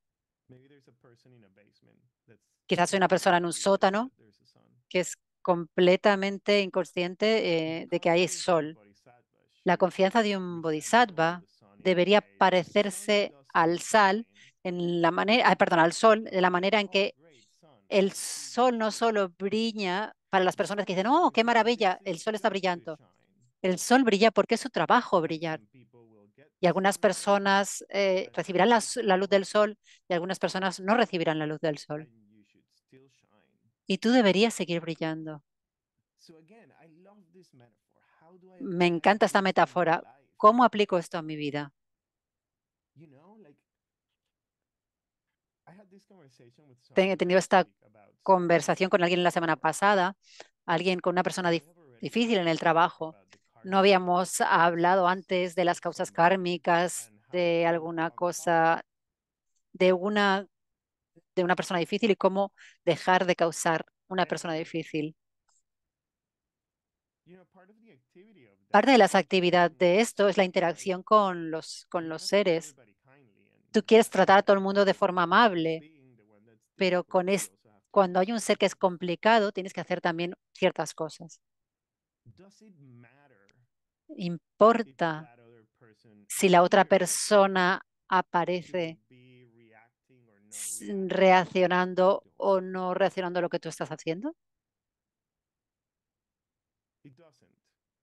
S1: Quizás hay una persona en un sótano que es completamente inconsciente eh, de que hay sol. La confianza de un bodhisattva debería parecerse al sol en la manera, ah, perdón, al sol, de la manera en que el sol no solo brilla para las personas que dicen, oh, qué maravilla, el sol está brillando. El sol brilla porque es su trabajo brillar. Y algunas personas eh, recibirán la luz del sol y algunas personas no recibirán la luz del sol. Y tú deberías seguir brillando. Me encanta esta metáfora. ¿Cómo aplico esto a mi vida? He tenido esta conversación con alguien la semana pasada, alguien con una persona difícil en el trabajo. No habíamos hablado antes de las causas kármicas, de alguna cosa, de una de una persona difícil y cómo dejar de causar una persona difícil. Parte de las actividades de esto es la interacción con los, con los seres. Tú quieres tratar a todo el mundo de forma amable, pero con cuando hay un ser que es complicado, tienes que hacer también ciertas cosas. ¿Importa si la otra persona aparece reaccionando o no reaccionando a lo que tú estás haciendo?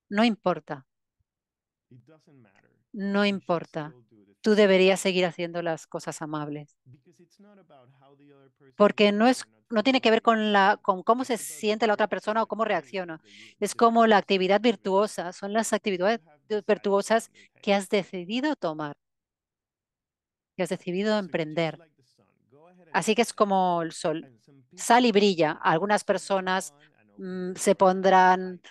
S1: No importa. No importa. Tú deberías seguir haciendo las cosas amables. Porque no, es, no tiene que ver con, la, con cómo se siente la otra persona o cómo reacciona. Es como la actividad virtuosa. Son las actividades virtuosas que has decidido tomar, que has decidido emprender. Así que es como el sol, sal y brilla. Mm, algunas personas se pondrán,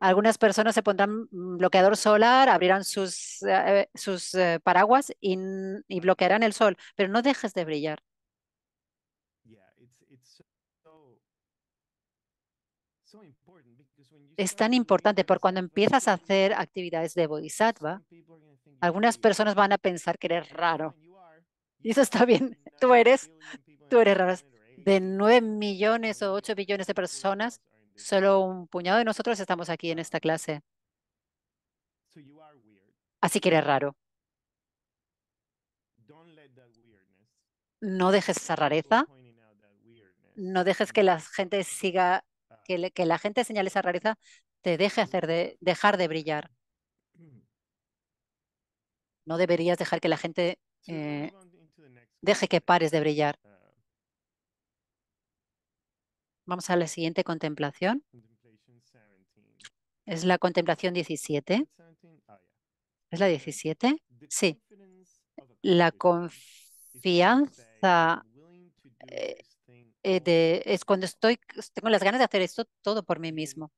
S1: algunas personas se pondrán bloqueador solar, abrirán sus, eh, sus eh, paraguas y, mm, y bloquearán el sol, pero no dejes de brillar. es tan importante porque cuando empiezas a hacer actividades de bodhisattva, algunas personas van a pensar que eres raro. Y eso está bien. Tú eres, tú eres raro. De 9 millones o 8 billones de personas, solo un puñado de nosotros estamos aquí en esta clase. Así que eres raro. No dejes esa rareza. No dejes que la gente siga, que, la gente señale esa rareza, te deje hacer de, dejar de brillar. No deberías dejar que la gente eh, deje que pares de brillar. Ah. Vamos a la siguiente contemplación. Es la contemplación 17. Ah, ¿Es la 17? Sí. La confianza eh, eh, es cuando estoy, tengo las ganas de hacer esto todo por mí mismo.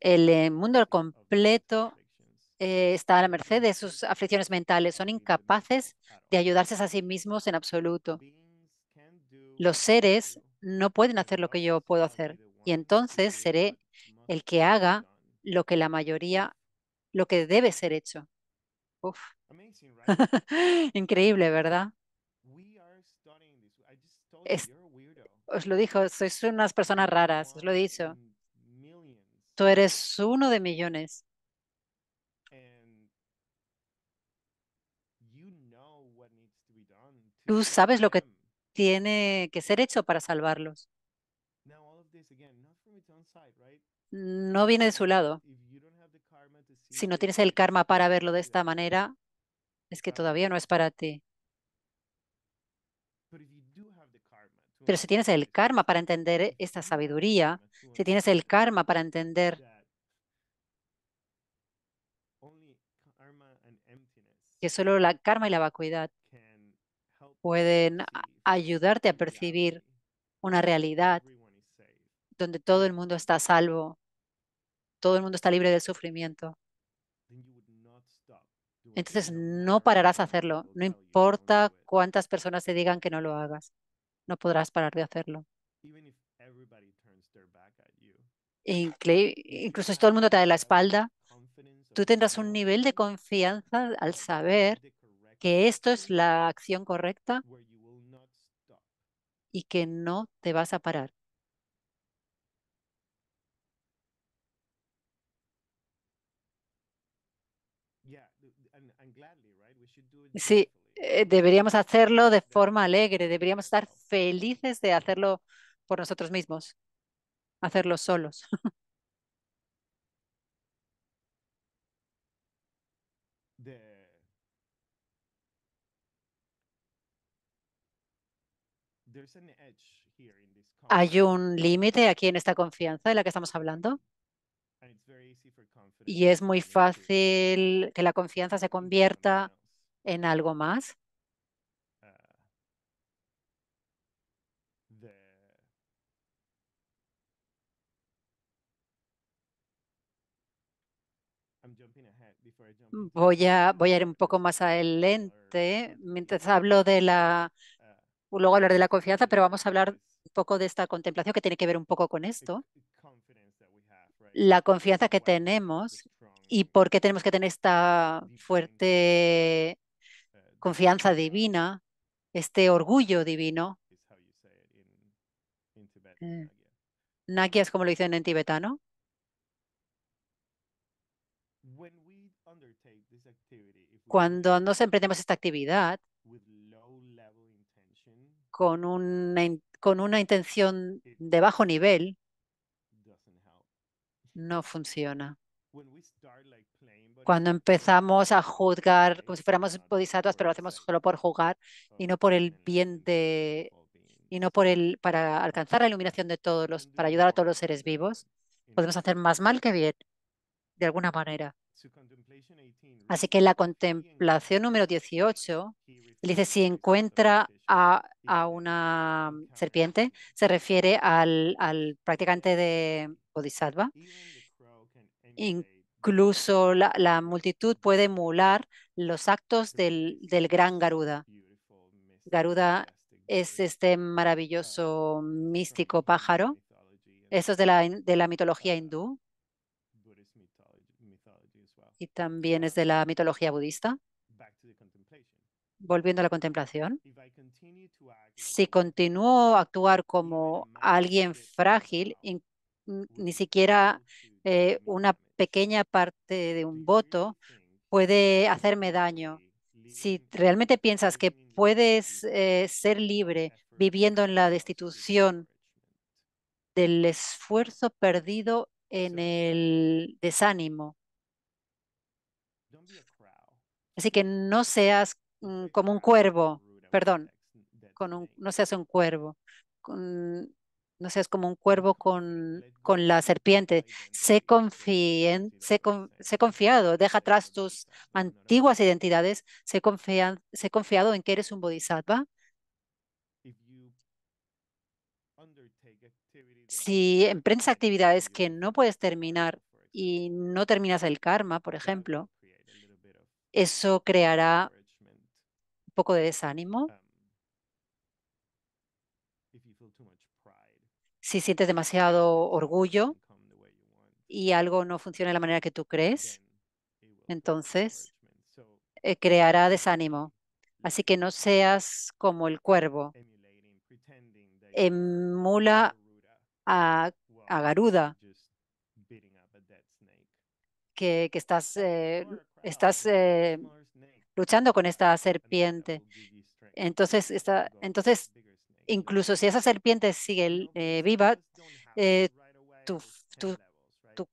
S1: El eh, mundo completo eh, está a la merced de sus aflicciones mentales, son incapaces de ayudarse a sí mismos en absoluto. Los seres no pueden hacer lo que yo puedo hacer y entonces seré el que haga lo que la mayoría, lo que debe ser hecho. Uf. Increíble, ¿verdad? os lo dijo, sois unas personas raras, os lo he dicho. Tú eres uno de millones. Tú sabes lo que tiene que ser hecho para salvarlos. No viene de su lado. Si no tienes el karma para verlo de esta manera, es que todavía no es para ti. Pero si tienes el karma para entender esta sabiduría, si tienes el karma para entender que solo la karma y la vacuidad pueden ayudarte a percibir una realidad donde todo el mundo está a salvo, todo el mundo está libre del sufrimiento. Entonces no pararás a hacerlo, no importa cuántas personas te digan que no lo hagas, no podrás parar de hacerlo. incluso si todo el mundo te da la espalda, tú tendrás un nivel de confianza al saber que esto es la acción correcta y que no te vas a parar. Sí, eh, deberíamos hacerlo de forma alegre, deberíamos estar felices de hacerlo por nosotros mismos, hacerlo solos. ¿Hay un límite aquí en esta confianza de la que estamos hablando? Y es muy fácil que la confianza se convierta en algo más. Uh, voy a, ir un poco más lente Mientras hablo de la luego hablar de la confianza, pero vamos a hablar un poco de esta contemplación que tiene que ver un poco con esto. La confianza que tenemos y por qué tenemos que tener esta fuerte confianza divina, este orgullo divino. Mm. Nakia es como lo dicen en tibetano. Cuando nos emprendemos esta actividad, con una, con una intención de bajo nivel no funciona. Cuando empezamos a juzgar como si fuéramos bodhisattvas, pero lo hacemos solo por jugar y no por el bien de y no por el para alcanzar la iluminación de todos los para ayudar a todos los seres vivos, podemos hacer más mal que bien de alguna manera. Así que la contemplación número 18, dice, si encuentra a, una serpiente, se refiere al, practicante de Bodhisattva. Incluso la, multitud puede emular los actos del, del gran Garuda. Garuda es este maravilloso místico pájaro. Eso es de la, de la mitología hindú y también es de la mitología budista. Volviendo a la contemplación, si continúo a actuar como alguien frágil, ni siquiera eh, una pequeña parte de un voto puede hacerme daño. Si realmente piensas que puedes eh, ser libre viviendo en la destitución del esfuerzo perdido en el desánimo, Así que no seas mm, como un cuervo, perdón, con un, no seas un cuervo, no seas como un cuervo con, con la serpiente. Sé, sé, confiado, deja atrás tus antiguas identidades, sé, sé confiado en que eres un bodhisattva. Si emprendes actividades que no puedes terminar y no terminas el karma, por ejemplo, eso creará un poco de desánimo. Um, si sientes demasiado orgullo y algo no funciona de la manera que tú crees, entonces eh, creará um, desánimo. Mm, Así que no seas como el cuervo. Emula a, Garuda, que, estás eh, estás eh, luchando con esta serpiente. Entonces, está, entonces, incluso si esa serpiente sigue eh, viva, eh, tu,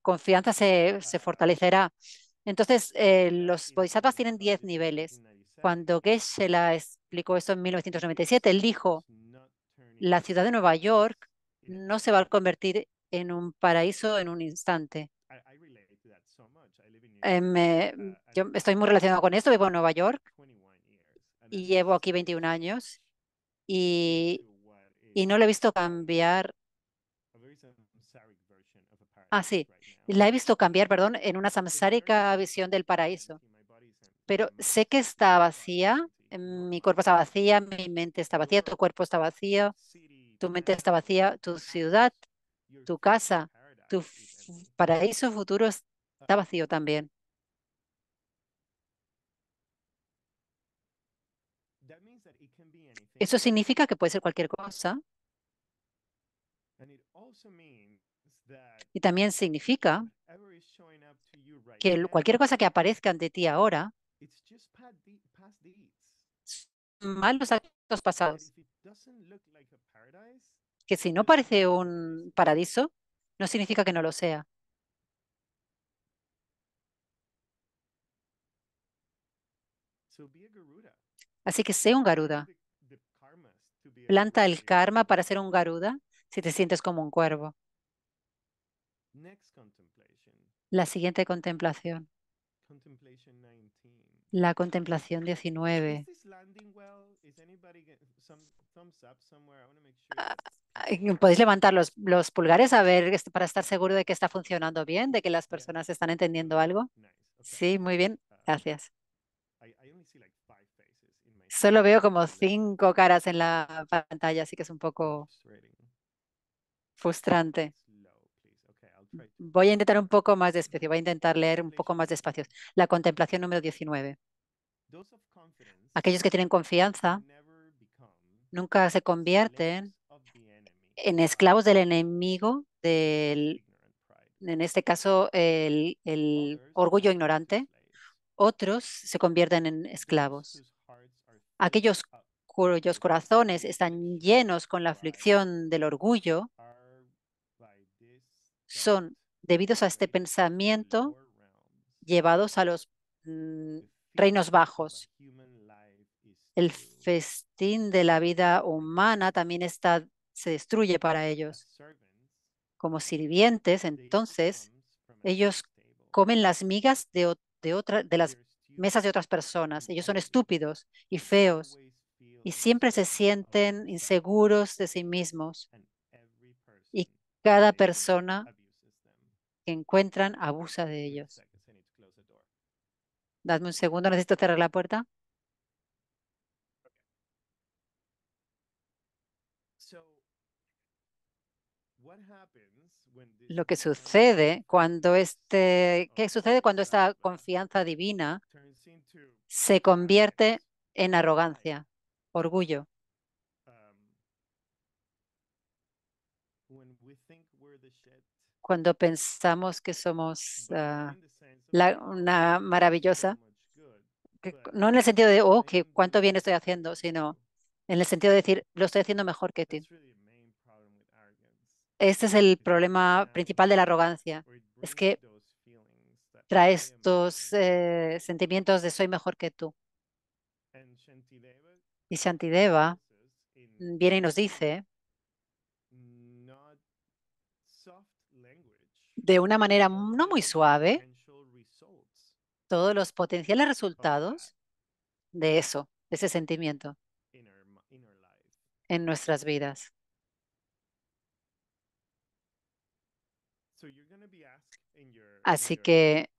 S1: confianza se, fortalecerá. Entonces, los bodhisattvas tienen 10 niveles. Cuando Geshe-la explicó esto en 1997, él dijo, la ciudad de Nueva York no se va a convertir en un paraíso en un instante. Eh, mm, yo estoy muy relacionado con esto, vivo en Nueva York y llevo aquí 21 años y, no lo he visto cambiar. Ah, sí, la he visto cambiar, perdón, en una samsárica visión del paraíso. Pero sé que está vacía, em, mi cuerpo está vacía, mi mente está vacía, tu cuerpo está vacío, tu mente está vacía, tu ciudad, tu casa, tu paraíso futuro está Está vacío también. Eso significa que puede ser cualquier cosa. Y también significa que cualquier cosa que aparezca ante ti ahora malos actos pasados. Que si no parece un paraíso, no significa que no lo sea. Así que sé un Garuda. Planta el karma para ser un Garuda si te sientes como un cuervo. La siguiente contemplación. La contemplación 19. Ah, podéis levantar los, los, pulgares a ver para estar seguro de que está funcionando bien, de que las personas están entendiendo algo. Sí, muy bien. Uh, Gracias. Solo veo como cinco caras en la pantalla, así que es un poco frustrante. Voy a intentar un poco más despacio, voy a intentar leer un poco más despacio. La contemplación número 19. Aquellos que tienen confianza nunca se convierten en esclavos del enemigo, del, en este caso el orgullo ignorante. Otros se convierten en esclavos aquellos cuyos corazones están llenos con la aflicción del orgullo, son, debidos a este pensamiento, llevados a los mm, reinos bajos. El festín de la vida humana también está, se destruye para ellos. Como sirvientes, entonces, ellos comen las migas de, de, otra, de las mesas de otras personas. Ellos son estúpidos y feos y siempre se sienten inseguros de sí mismos. Y cada persona que encuentran abusa de ellos. Dame un segundo, necesito cerrar la puerta lo que sucede cuando este, ¿qué sucede cuando esta confianza divina se convierte en arrogancia, orgullo? Um, cuando pensamos que somos ah, una maravillosa, no en el sentido de, oh, que cuánto bien estoy haciendo, sino en el sentido de decir, lo estoy haciendo mejor que ti. Este es el problema principal de la arrogancia. Es que trae estos eh, sentimientos de soy mejor que tú. Y Shantideva mm, viene y nos dice de una manera no muy suave todos los potenciales resultados de eso, de ese sentimiento en nuestras vidas. Así que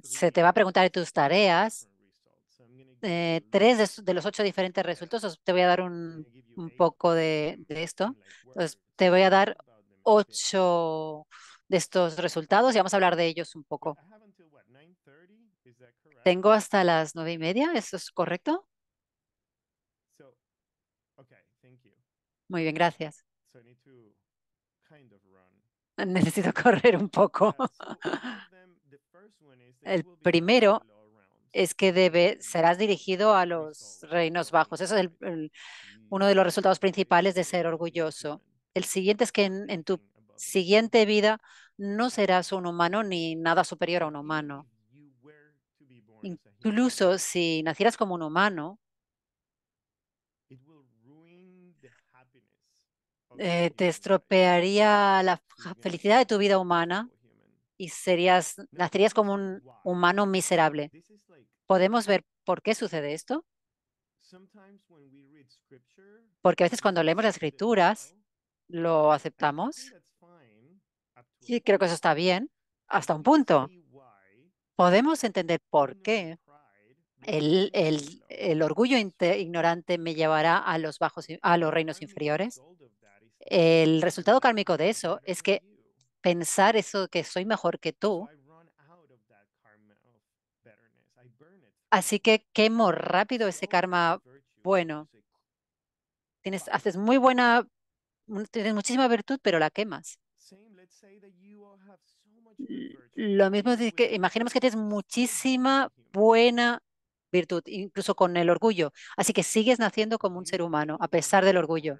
S1: se te va a preguntar de tus tareas. Eh, tres de, los ocho diferentes resultados. Te voy a dar un, poco de, esto. Entonces, te voy a dar ocho de estos resultados y vamos a hablar de ellos un poco. Tengo hasta las nueve y media, ¿eso es correcto?
S3: Muy bien, gracias
S1: necesito correr un poco. El primero es que debe, serás dirigido a los reinos bajos. Eso es uno de los mm. resultados principales de ser orgulloso. El siguiente es que en tu siguiente vida no serás un humano ni nada superior a un humano. Incluso si nacieras como un humano, Eh, te estropearía la felicidad de tu vida humana y serías, nacerías como un humano miserable. ¿Podemos ver por qué sucede esto? Porque a veces cuando leemos las escrituras lo aceptamos y creo que eso está bien hasta un punto. Podemos entender por qué el, el orgullo ignorante me llevará a los, bajos, a los reinos inferiores el resultado kármico de eso es que pensar eso que soy mejor que tú, así que quemo rápido ese karma bueno. Tienes, haces muy buena, tienes muchísima virtud, pero la quemas. Lo mismo es que imaginemos que tienes muchísima buena virtud, incluso con el orgullo. Así que sigues naciendo como un ser humano, a pesar del orgullo.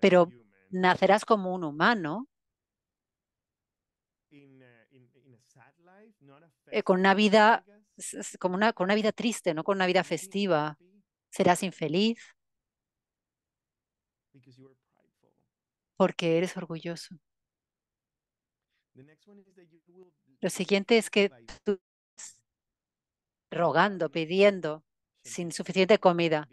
S1: Pero nacerás como un humano con una vida como una, con una vida triste, no con una vida festiva. Serás infeliz porque eres orgulloso. Lo siguiente es que tú rogando, pidiendo sin suficiente comida.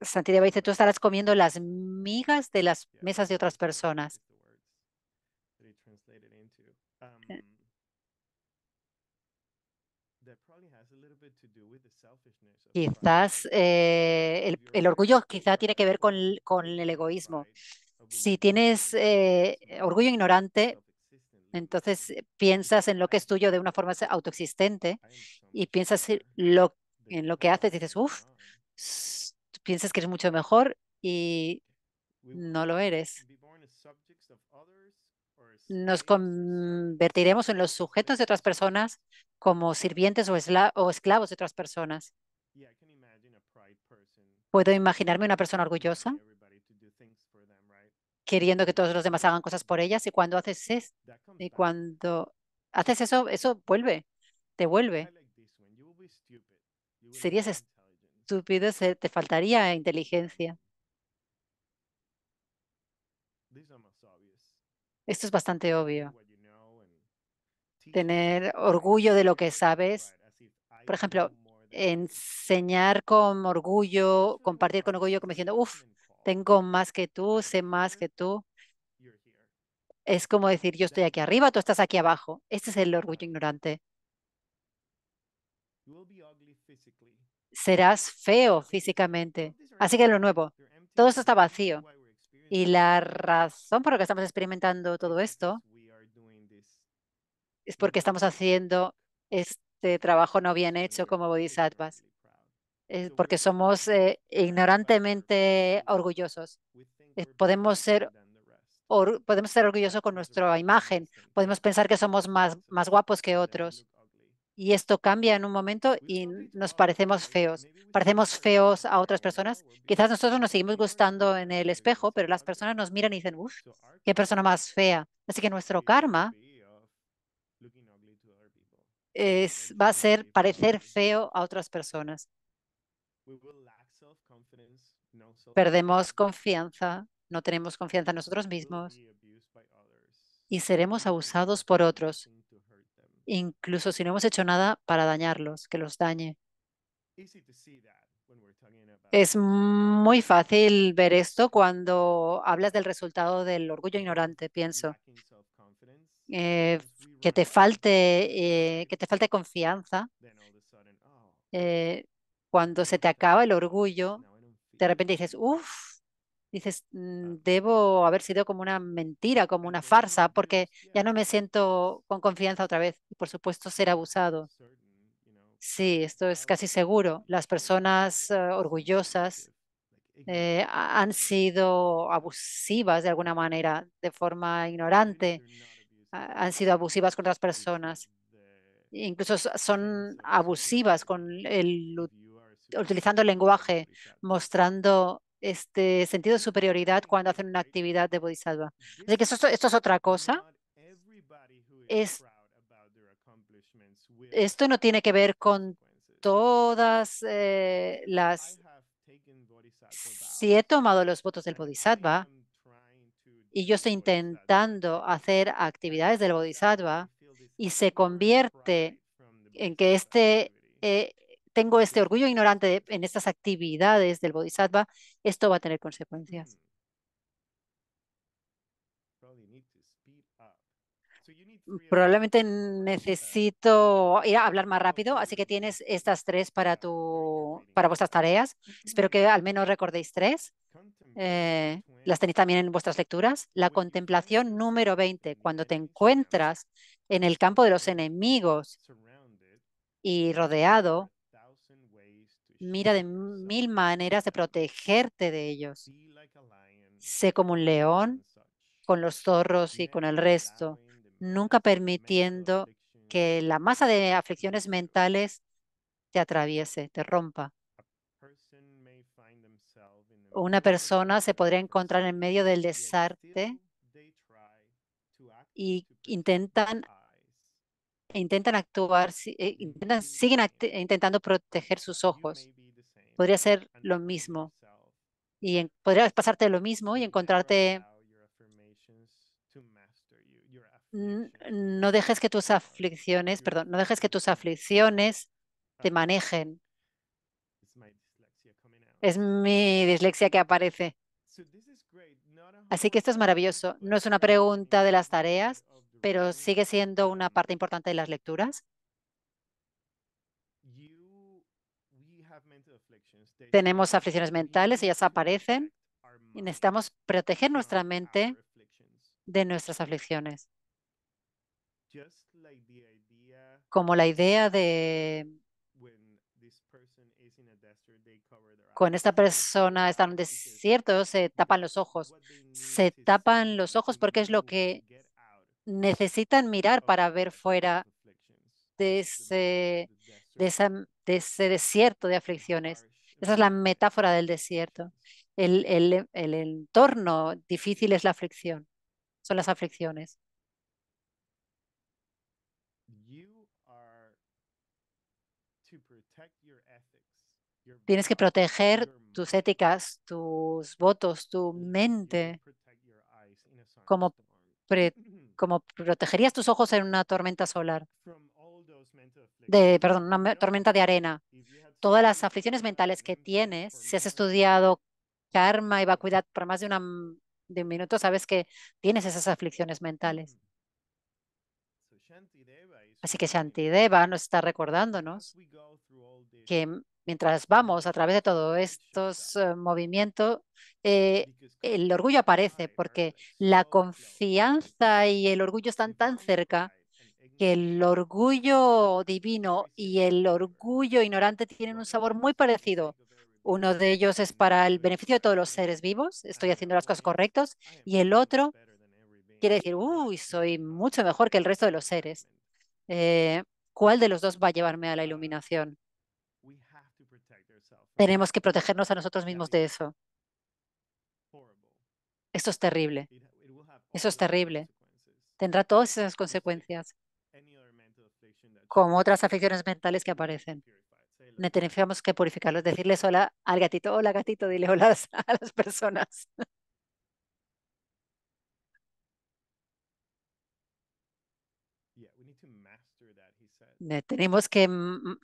S1: Santiago dice, tú estarás comiendo las migas de las mesas de otras personas. Eh. Um,
S3: Quizás
S1: eh, el, orgullo quizá tiene que ver con, el egoísmo. Si tienes eh, orgullo ignorante, entonces piensas en lo que es tuyo de una forma autoexistente y piensas lo, en lo que haces, dices, uff, piensas que eres mucho mejor y no lo eres. Nos convertiremos en los sujetos de otras personas como sirvientes o, esclavos de otras personas. Puedo imaginarme una persona orgullosa queriendo que todos los demás hagan cosas por ellas y cuando haces eso, y cuando haces eso, eso vuelve, te vuelve. Serías estúpido, te faltaría inteligencia. Esto es bastante obvio. Tener orgullo de lo que sabes. Por ejemplo, enseñar con orgullo, compartir con orgullo, como diciendo, uff, tengo más que tú, sé más que tú. Es como decir, yo estoy aquí arriba, tú estás aquí abajo. Este es el orgullo ignorante serás feo físicamente. Así que lo nuevo, todo esto está vacío. Y la razón por la que estamos experimentando todo esto es porque estamos haciendo este trabajo no bien hecho como bodhisattvas, es porque somos eh, ignorantemente orgullosos. Eh, podemos ser podemos ser orgullosos con nuestra imagen, podemos pensar que somos más, más guapos que otros, y esto cambia en un momento y nos parecemos feos. Parecemos feos a otras personas. Quizás nosotros nos seguimos gustando en el espejo, pero las personas nos miran y dicen, uff, qué persona más fea. Así que nuestro karma es, va a ser parecer feo a otras personas. Perdemos confianza, no tenemos confianza en nosotros mismos y seremos abusados por otros incluso si no hemos hecho nada para dañarlos, que los dañe. Es muy fácil ver esto cuando hablas del resultado del orgullo ignorante, pienso. Eh, que te falte eh, que te falte confianza oh. eh, cuando se te acaba el orgullo de repente dices uff dices, mm, debo haber sido como una mentira, como una farsa, porque ya no me siento con confianza otra vez y por supuesto ser abusado. Sí, esto es casi seguro. Las personas eh, orgullosas eh, han sido abusivas de alguna manera, de forma ignorante. Han sido abusivas con otras personas. Incluso son abusivas con el, utilizando el lenguaje, mostrando este sentido de superioridad cuando hacen una actividad de bodhisattva. Así que esto, es otra cosa. esto no tiene que ver con todas eh, las... Si he tomado los votos del bodhisattva y yo estoy intentando hacer actividades del bodhisattva y se convierte en que este tengo este orgullo ignorante en estas actividades del bodhisattva, esto va a tener consecuencias. Probablemente necesito ir a hablar más rápido, así que tienes estas tres para, tu, para vuestras tareas. Espero que al menos recordéis tres. Eh, las tenéis también en vuestras lecturas. La contemplación número 20, cuando te encuentras en el campo de los enemigos y rodeado mira de mil maneras de protegerte de ellos. Sé como un león con los zorros y con el resto, nunca permitiendo que la masa de aflicciones mentales te atraviese, te rompa. Una persona se podría encontrar en medio del desarte y intentan intentan actuar, eh, intentan, siguen intentando proteger sus ojos. Podría ser lo mismo. Y podrías pasarte lo mismo y encontrarte... No dejes que tus aflicciones, perdón, no dejes que tus aflicciones te manejen. Es mi dislexia que aparece. Así que esto es maravilloso. No es una pregunta de las tareas, pero sigue siendo una parte importante de las lecturas. Tenemos aflicciones mentales, ellas aparecen y necesitamos proteger nuestra mente de nuestras aflicciones. Como la idea de con esta persona está en un desierto, se tapan los ojos. Se tapan los ojos porque es lo que necesitan mirar para ver fuera de ese, de, ese desierto de aflicciones. Esa es la metáfora del desierto. El, entorno difícil es la aflicción, son las aflicciones. Tienes que proteger tus éticas, tus votos, tu mente, como como protegerías tus ojos en una tormenta solar, de, perdón, una tormenta de arena. Todas las aflicciones mentales que tienes, si has estudiado karma y vacuidad por más de, una, mm, un minuto, sabes que tienes esas aflicciones mentales. Mm. Así que Shantideva nos está recordándonos que mientras vamos a través de todos estos eh, movimientos, eh, el orgullo aparece porque la confianza y el orgullo están tan cerca que el orgullo divino y el orgullo ignorante tienen un sabor muy parecido. Uno de ellos es para el beneficio de todos los seres vivos, estoy haciendo las cosas correctas, y el otro quiere decir, uy, uh, soy mucho mejor que el resto de los seres. Eh, ¿Cuál de los dos va a llevarme a la iluminación? Tenemos que protegernos a nosotros mismos de eso. Esto es terrible. Eso es terrible. Tendrá todas esas consecuencias, como otras afecciones mentales que aparecen. Necesitamos que purificarlos, decirles hola al gatito, hola gatito, dile hola a las personas. tenemos que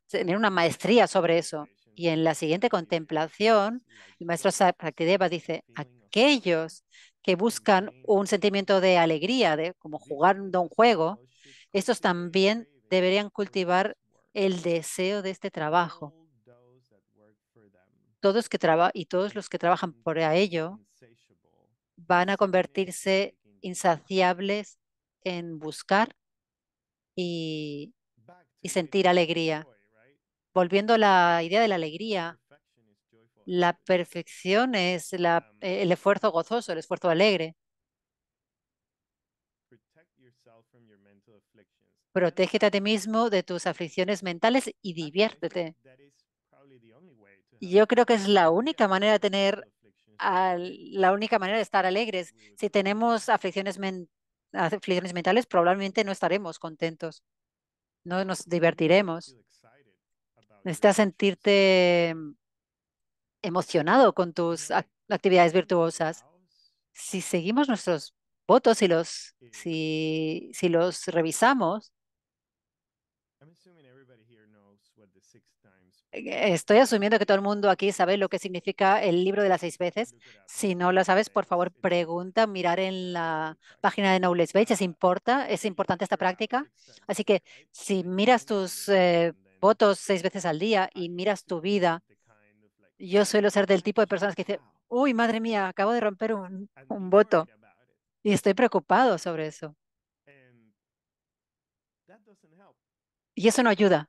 S1: tener una maestría sobre eso. Y en la siguiente contemplación, el maestro Satyadeva dice, aquellos que buscan un sentimiento de alegría, de como jugando un juego, estos también deberían cultivar el deseo de este trabajo. Todos que y todos los que trabajan por ello van a convertirse insaciables en buscar y, y sentir alegría. Volviendo a la idea de la alegría, la perfección es em, eh, el esfuerzo gozoso, el esfuerzo alegre. Protégete a ti mismo de tus aflicciones mentales y diviértete. Yo creo que es la única manera de tener, la única manera de estar alegres. Si tenemos aflicciones, aflicciones mentales, probablemente no estaremos contentos. No nos divertiremos. Necesitas sentirte emocionado con tus actividades virtuosas. Si seguimos nuestros votos y los, si, si los revisamos, e-, Estoy asumiendo que todo el mundo aquí sabe lo que significa el libro de las seis veces. Si no lo sabes, por favor, pregunta, mirar en la página de Knowledge Base. ¿Es, importa, es importante esta práctica? Así que si miras tus eh, votos seis veces al día y miras tu vida yo suelo ser del tipo de personas que dicen, uy, madre mía, acabo de romper un, voto y estoy preocupado sobre eso. Y eso no ayuda.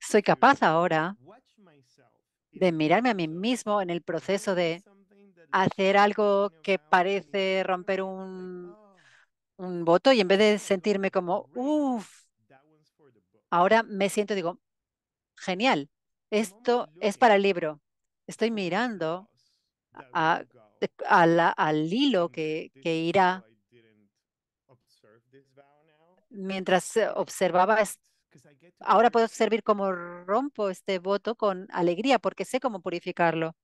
S1: Soy capaz ahora de mirarme a mí mismo en el proceso de hacer algo que parece romper un, un voto y en vez de sentirme como, uff, ahora me siento, digo, genial, esto es para el libro. Estoy mirando a, al hilo que, irá mientras observaba ahora puedo servir como rompo este voto con alegría porque sé cómo purificarlo.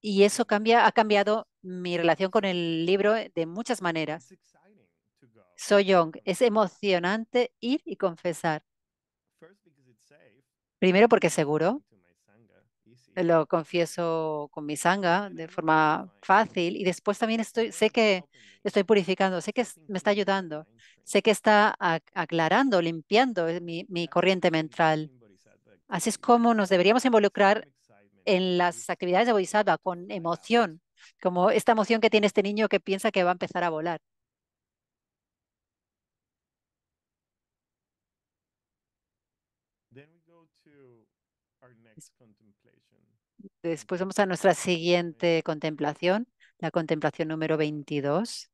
S1: y eso cambia, ha cambiado mi relación con el libro de muchas maneras. Soy Young, es emocionante ir y confesar. Primero porque seguro, lo confieso con mi sanga de forma fácil y después también estoy, sé que estoy purificando, sé que me está ayudando, sé que está aclarando, limpiando eh, mi, mi corriente mental. Así es como nos deberíamos involucrar en las actividades de Bodhisattva con emoción, como esta emoción que tiene este niño que piensa que va a empezar a volar. Después vamos a nuestra siguiente contemplación, la contemplación número 22.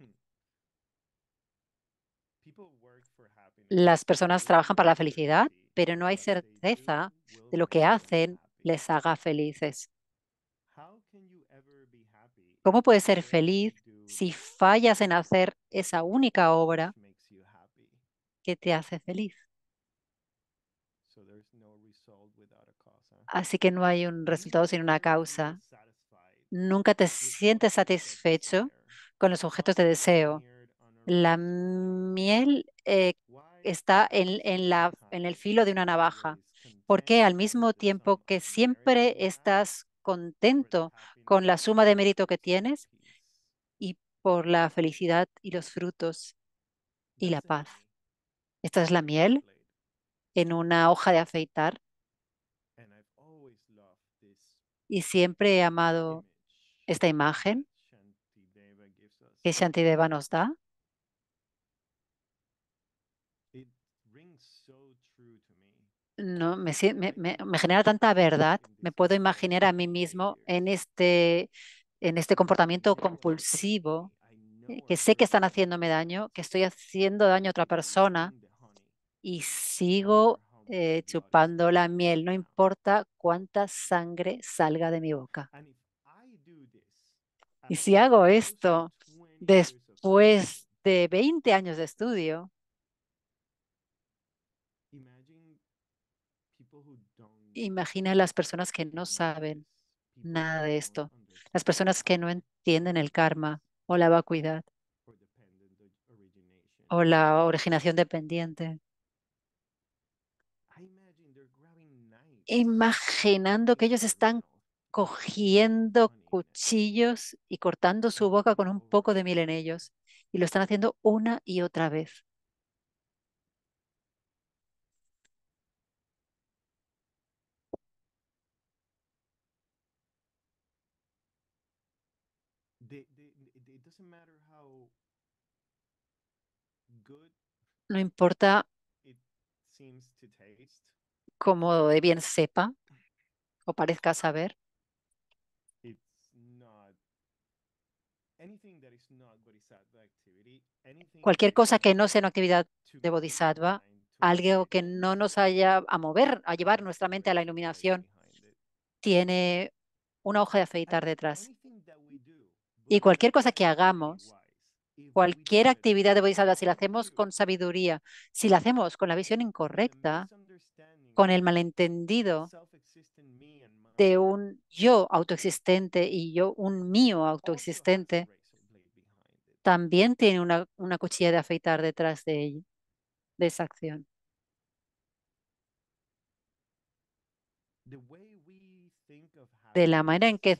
S1: Hmm. Las personas trabajan para la felicidad, pero no hay certeza de lo que hacen les haga felices. ¿Cómo puedes ser feliz si fallas en hacer esa única obra que te hace feliz? Así que no hay un resultado sin una causa. Nunca te sientes satisfecho con los objetos de deseo. La miel eh, está en, en, la, en el filo de una navaja, porque al mismo tiempo que siempre estás contento con la suma de mérito que tienes y por la felicidad y los frutos y la paz. Esta es la miel en una hoja de afeitar y siempre he amado esta imagen que Shantideva nos da. No, me, genera tanta verdad, me puedo imaginar a mí mismo en este, en este comportamiento compulsivo, eh, que sé que están haciéndome daño, que estoy haciendo daño a otra persona y sigo eh, chupando la miel, no importa cuánta sangre salga de mi boca. Y si hago esto después de 20 años de estudio, imagina las personas que no saben nada de esto, las personas que no entienden el karma o la vacuidad o la originación dependiente imaginando que ellos están cogiendo cuchillos y cortando su boca con un poco de miel en ellos. Y lo están haciendo una y otra vez. No importa como de bien sepa o parezca saber. Cualquier cosa que no sea una actividad de bodhisattva, algo que no nos haya a mover, a llevar nuestra mente a la iluminación, tiene una hoja de afeitar detrás. Y cualquier cosa que hagamos, cualquier actividad de bodhisattva, si la hacemos con sabiduría, si la hacemos con la visión incorrecta, con el malentendido de un yo autoexistente y yo un mío autoexistente, también tiene una, cuchilla de afeitar detrás de ella, de esa acción. De la manera en que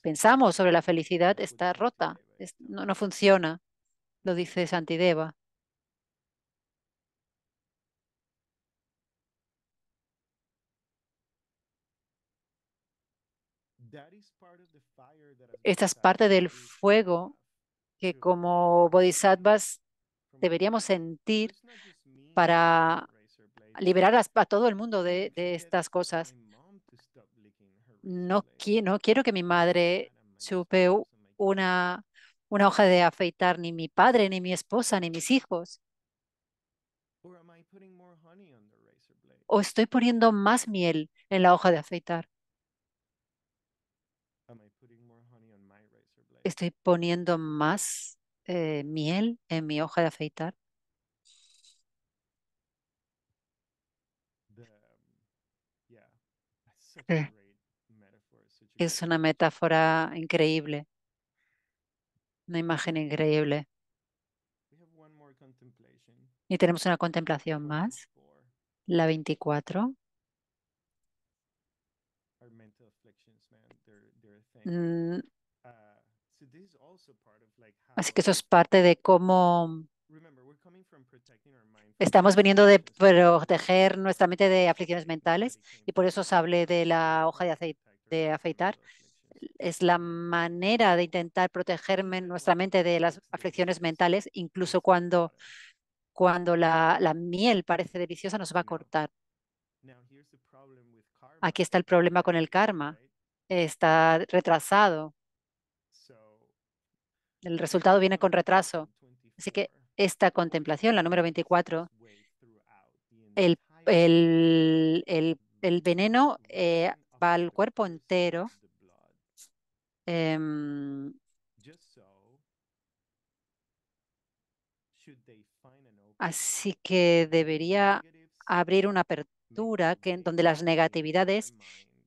S1: pensamos sobre la felicidad está rota, no, no funciona, lo dice Santideva. Esta es parte del fuego que como bodhisattvas deberíamos sentir para liberar a, todo el mundo de, estas cosas. No, quiero que mi madre supe una hoja de afeitar, ni mi padre, ni mi esposa, ni mis hijos. ¿O estoy poniendo más miel en la hoja de afeitar? estoy poniendo más eh, miel en mi hoja de afeitar. Eh. Es una metáfora increíble, una imagen increíble. Y tenemos una contemplación más, la 24. Así que eso es parte de cómo estamos viniendo de proteger nuestra mente de aflicciones mentales y por eso os hablé de la hoja de, aceite, de afeitar. Es la manera de intentar protegerme nuestra mente de las aflicciones mentales, incluso cuando, cuando la, la miel parece deliciosa, nos va a cortar. Aquí está el problema con el karma. Está retrasado el resultado viene con retraso. Así que esta contemplación, la número 24, el, veneno eh, va al cuerpo entero. Em, así que debería abrir una apertura que, donde las negatividades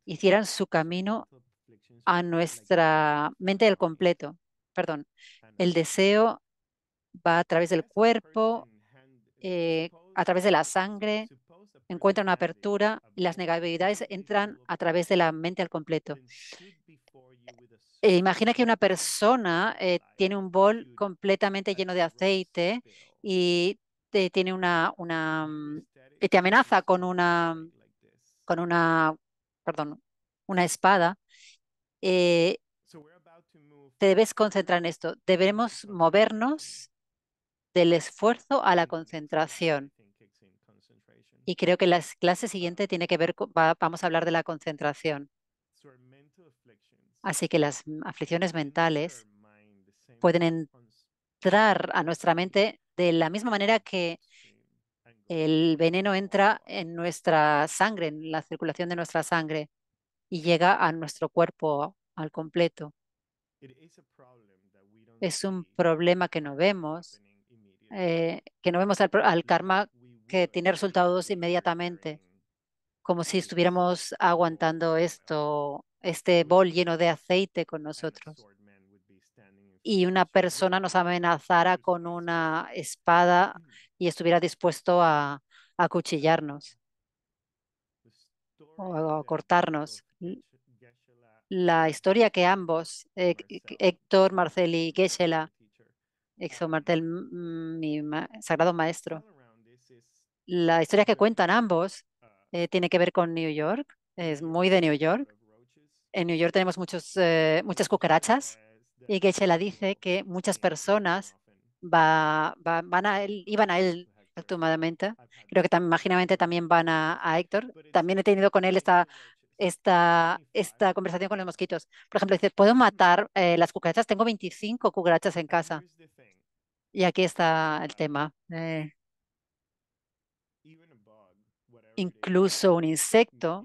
S1: hicieran su camino a nuestra mente del completo perdón, el deseo va a través del cuerpo, eh, a través de la sangre, encuentra una apertura las negatividades entran a través de la mente al completo. Eh, imagina que una persona eh, tiene un bol completamente lleno de aceite y te, tiene una, una mm, te amenaza con una mm, con una perdón una espada te debes concentrar en esto. Debemos movernos del esfuerzo a la concentración. Y creo que la clase siguiente tiene que ver, vamos a hablar de la concentración. Así que las aflicciones mentales pueden entrar a nuestra mente de la misma manera que el veneno entra en nuestra sangre, en la circulación de nuestra sangre y llega a nuestro cuerpo al completo. Es un problema que no vemos, eh, que no vemos al, karma que tiene resultados inmediatamente, como si estuviéramos aguantando esto, este bol lleno de aceite con nosotros. Y una persona nos amenazara con una espada hmm. y estuviera dispuesto a acuchillarnos o a cortarnos la historia que ambos, Héctor, Marcel y geshe Héctor Martel, mm, mm, mi sagrado maestro, la historia que cuentan ambos eh, tiene que ver con New York, es muy de New York. En New York tenemos muchos, eh, muchas cucarachas y geshe dice que muchas personas va, va, van a él, iban a él Creo que también, imaginamente también van a, a, Héctor. También he tenido con él esta esta, esta conversación con los mosquitos. Por ejemplo, dice, ¿puedo matar eh, las cucarachas? Tengo 25 cucarachas en casa. Y aquí está el tema. Eh. incluso un insecto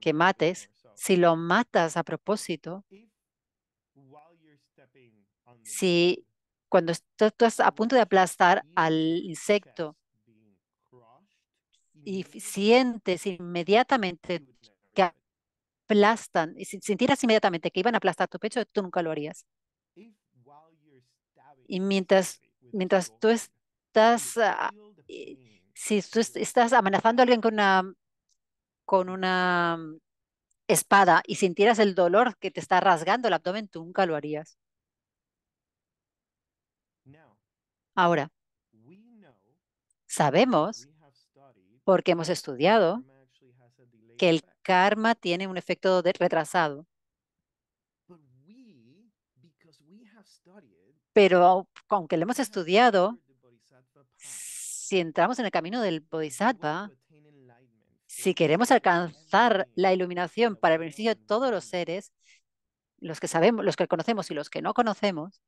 S1: que mates, si lo matas a propósito, si cuando estás a punto de aplastar al insecto y sientes inmediatamente aplastan, y si sintieras inmediatamente que iban a aplastar tu pecho, tú nunca lo harías. Y mientras, mientras tú estás, ah, si tú estás amenazando a alguien con una, con una mm, espada y sintieras el dolor que te está rasgando el abdomen, tú nunca lo harías. Ahora, sabemos, porque hemos estudiado, que el karma tiene un efecto retrasado. Pero aunque lo hemos estudiado, si entramos en el camino del bodhisattva, si queremos alcanzar la iluminación para el beneficio de todos los seres, los que sabemos, los que conocemos y los que no conocemos,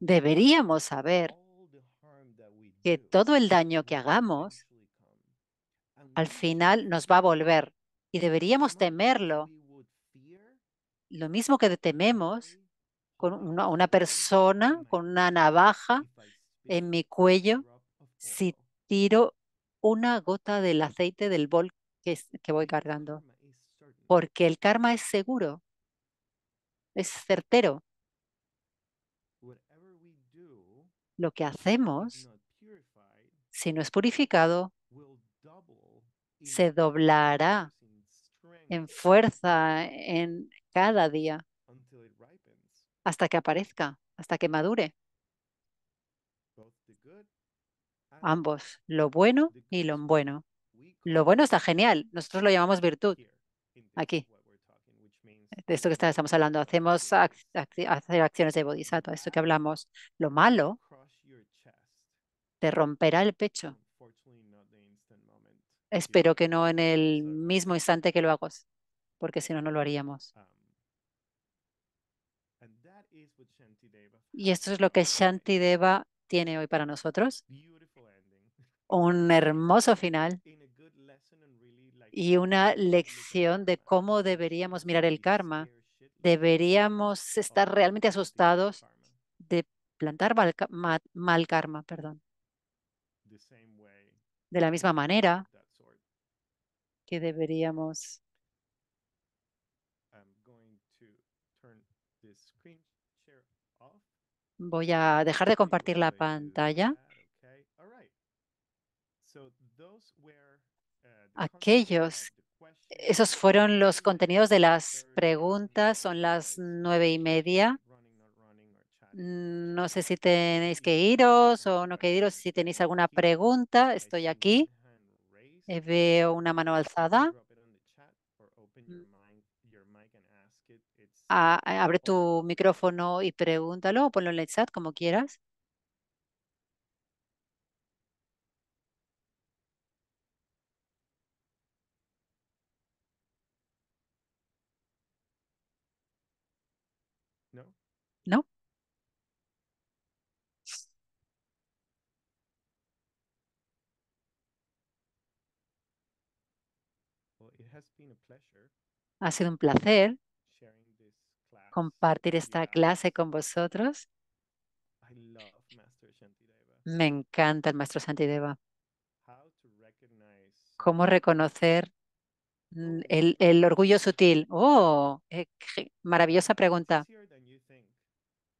S1: deberíamos saber que todo el daño que hagamos, al final nos va a volver y deberíamos temerlo. Lo mismo que tememos con una, persona, con una navaja en mi cuello, si tiro una gota del aceite del bol que voy cargando. Porque el karma es seguro, es certero. Lo que hacemos, si no es purificado, se doblará en fuerza en cada día hasta que aparezca, hasta que madure. Ambos, lo bueno y lo bueno. Lo bueno está genial, nosotros lo llamamos virtud aquí. De esto que estamos hablando, hacemos acciones de bodhisattva, esto que hablamos. Lo malo te romperá el pecho Espero que no en el mismo instante que lo hago, porque si no, no lo haríamos. Y esto es lo que Shanti Deva tiene hoy para nosotros. Un hermoso final y una lección de cómo deberíamos mirar el karma. Deberíamos estar realmente asustados de plantar mal, karma, perdón. De la misma manera, deberíamos Voy a dejar de compartir la pantalla. Uh, Aquellos, esos fueron los contenidos de las preguntas, son las nueve y media. Uh, uh, no sé si tenéis que iros o no que iros, si tenéis alguna pregunta, estoy aquí. Eh, veo una mano alzada. Mm. Ah, eh, abre tu micrófono y pregúntalo o ponlo en el chat como quieras. Ha sido un placer compartir esta clase con vosotros. Me encanta el maestro Santideva. Cómo reconocer oh. el, orgullo sutil. Oh, eh, maravillosa pregunta.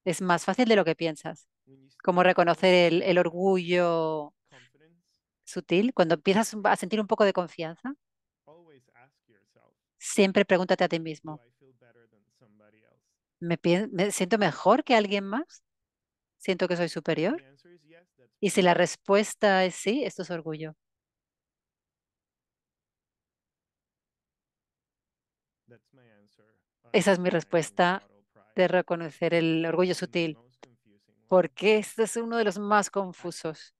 S1: Es más fácil de lo que piensas. Cómo reconocer el orgullo sutil cuando empiezas a sentir un poco de confianza. Siempre pregúntate a ti mismo. ¿Me, siento mejor que alguien más? ¿Siento que soy superior? Y si la respuesta es sí, esto es orgullo. Esa es mi respuesta de reconocer el orgullo sutil, porque este es uno de los más confusos.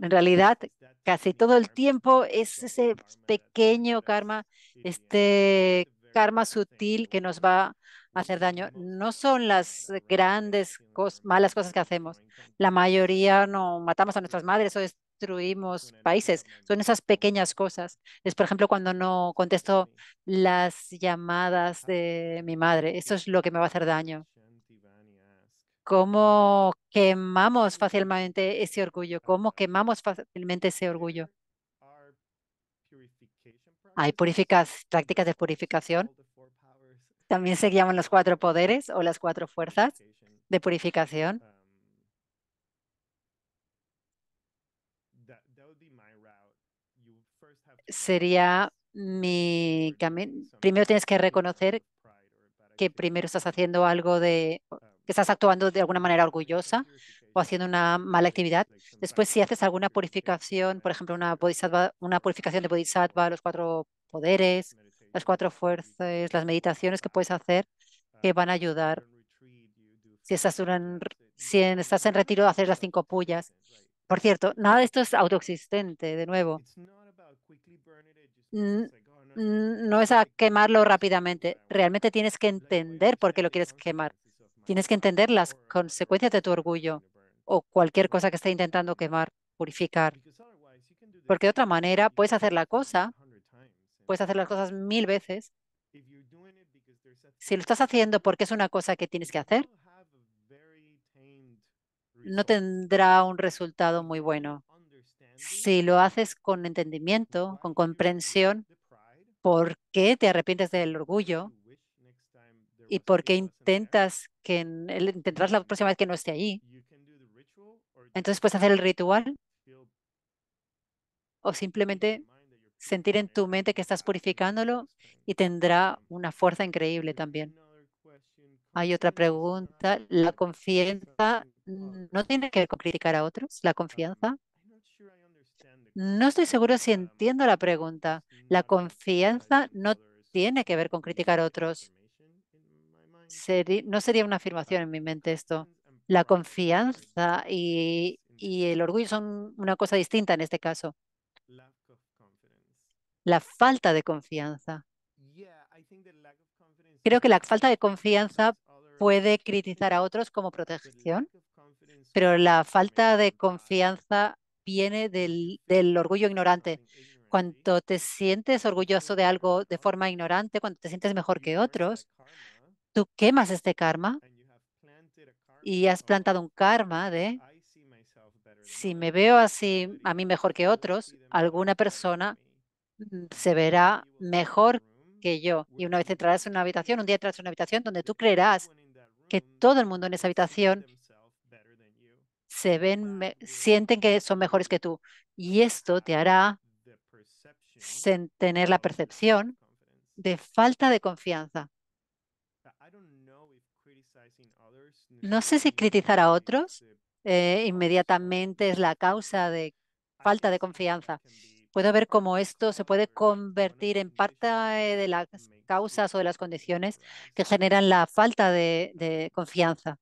S1: En realidad, casi todo el tiempo es ese pequeño karma, este karma sutil que nos va a hacer daño. No son las grandes malas cosas que hacemos. La mayoría no matamos a nuestras madres o destruimos países. Son esas pequeñas cosas. Es, por ejemplo, cuando no contesto las llamadas de mi madre. Eso es lo que me va a hacer daño cómo quemamos fácilmente ese orgullo, cómo quemamos fácilmente ese orgullo. Hay prácticas de purificación. También se llaman los cuatro poderes o las cuatro fuerzas de purificación. Sería mi camino. Primero tienes que reconocer que primero estás haciendo algo de que estás actuando de alguna manera orgullosa o haciendo una mala actividad. Después, si haces alguna purificación, por ejemplo, una, una purificación de bodhisattva, los cuatro poderes, las cuatro fuerzas, las meditaciones que puedes hacer que van a ayudar. Si estás, en, si estás en retiro, haces las cinco pullas. Por cierto, nada de esto es autoexistente, de nuevo. No es a quemarlo rápidamente. Realmente tienes que entender por qué lo quieres quemar. Tienes que entender las consecuencias de tu orgullo o cualquier cosa que esté intentando quemar, purificar. Porque de otra manera puedes hacer la cosa, puedes hacer las cosas mil veces. Si lo estás haciendo porque es una cosa que tienes que hacer, no tendrá un resultado muy bueno. Si lo haces con entendimiento, con comprensión, por qué te arrepientes del orgullo, y por qué intentas que intentarás la próxima vez que no esté ahí Entonces puedes hacer el ritual o simplemente sentir en tu mente que estás purificándolo y tendrá una fuerza increíble también. Hay otra pregunta. ¿La confianza no tiene que ver con criticar a otros? ¿La um, confianza? No estoy seguro si um, entiendo la pregunta. La confianza no tiene que ver con criticar a otros no sería una afirmación en mi mente esto. La confianza y, el orgullo son una cosa distinta en este caso. La falta de confianza. Creo que la falta de confianza puede criticar a otros como protección, pero la falta de confianza viene del, del, orgullo ignorante. Eh? Cuando te sientes orgulloso de algo de forma ignorante, cuando te sientes mejor que otros, tú quemas este karma y has plantado un karma de si me veo así a mí mejor que otros, alguna persona mm, se verá mejor que yo. Y una vez entrarás en una habitación, un día entrarás en una habitación donde tú creerás que todo el mundo en esa habitación se ven, sienten que son mejores que tú. Y esto te hará tener la percepción de falta de confianza. No sé si criticar a otros eh, inmediatamente es la causa de falta de confianza. Puedo ver cómo esto se puede convertir en parte eh, de las causas o de las condiciones que generan la falta de confianza.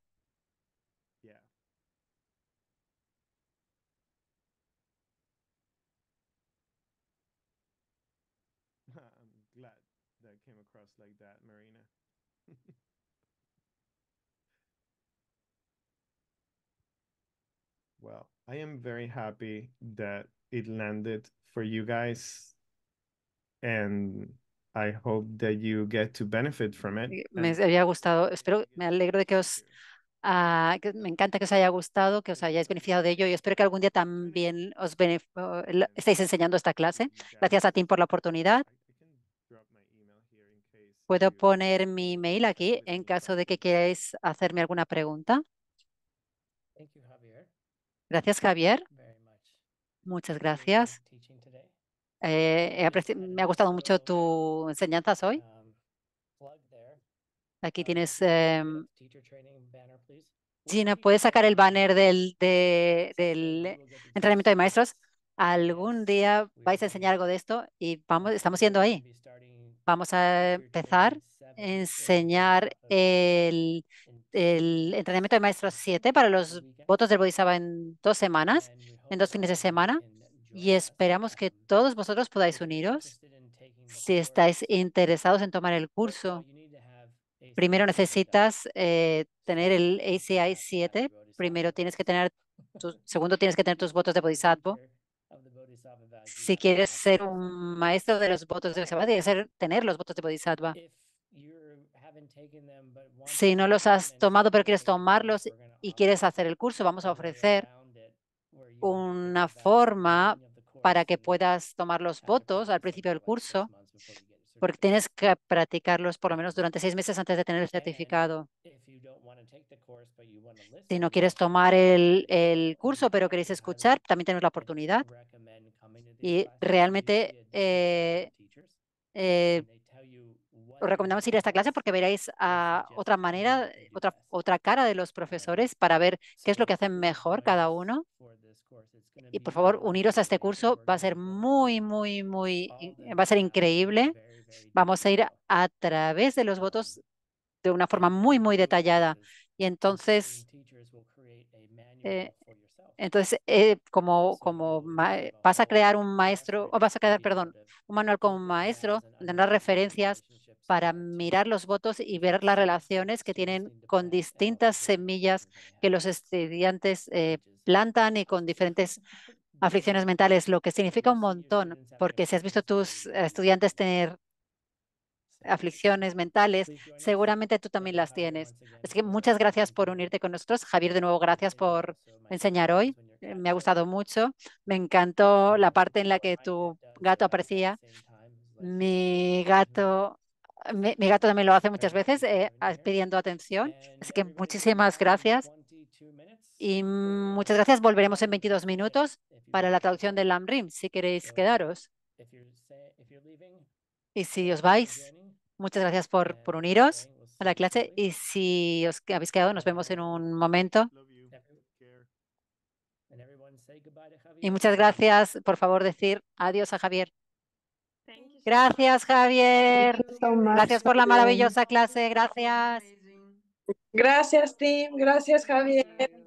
S3: very happy for you guys. I hope you get benefit Me había
S1: gustado, espero, me alegro de que os, ah, me encanta que os haya gustado, que os hayáis beneficiado de ello y espero que algún día también os estéis enseñando esta clase. Gracias a Tim por la oportunidad. Puedo poner mi email aquí en caso de que queráis hacerme alguna pregunta. Gracias, Javier. Muchas gracias. Eh, me ha gustado mucho tu enseñanza hoy. Um, Aquí um, tienes... Gina, eh, ¿puedes sacar el banner del, del entrenamiento de maestros? Algún día vais a enseñar algo de esto y vamos, estamos yendo ahí. Vamos a empezar a enseñar el el entrenamiento de maestros 7 para los votos del Bodhisattva en dos semanas, en dos fines de semana. Y esperamos que todos vosotros podáis uniros. Si estáis interesados en tomar el curso, primero necesitas eh, tener el ACI 7. Primero tienes que tener, segundo tienes que tener tus votos de Bodhisattva. Si quieres ser un maestro de los votos de Bodhisattva, tienes que tener los votos de Bodhisattva si no los has tomado, pero quieres tomarlos y quieres hacer el curso, vamos a ofrecer una forma para que puedas tomar los votos al principio del curso, porque tienes que practicarlos por lo menos durante seis meses antes de tener el certificado. Si no quieres tomar el, curso, pero queréis escuchar, también tenemos la oportunidad. Y realmente os recomendamos ir a esta clase porque veréis a otra manera, eh, otra, otra cara de los profesores para ver qué es lo que hacen mejor cada uno. Y por favor, uniros a este curso. Va a ser muy, muy, muy, va a ser increíble. Vamos a ir a través de los votos de una forma muy, muy detallada. Y entonces, eh, entonces, eh, como, como vas a crear un maestro, o vas a crear, perdón, un manual con un maestro, tendrás referencias para mirar los votos y ver las relaciones que tienen con distintas semillas que los estudiantes eh, plantan y con diferentes aflicciones mentales, lo que significa un montón, porque si has visto tus estudiantes tener aflicciones mentales, seguramente tú también las tienes. Así que muchas gracias por unirte con nosotros. Javier, de nuevo, gracias por enseñar hoy. Me ha gustado mucho. Me encantó la pues parte en la que tu gato aparecía. Pues, Mi gato mi, gato también lo hace muchas veces eh, pidiendo atención. Así que muchísimas gracias. Y muchas gracias. Volveremos en 22 minutos para la traducción del Lamrim, si queréis quedaros. Y si os vais, muchas gracias por, por uniros a la clase. Y si os habéis quedado, nos vemos en un momento. Y muchas gracias. Por favor, decir adiós a Javier. Gracias, Javier. gracias por la maravillosa clase. Gracias. Gracias, Tim. Gracias, Javier.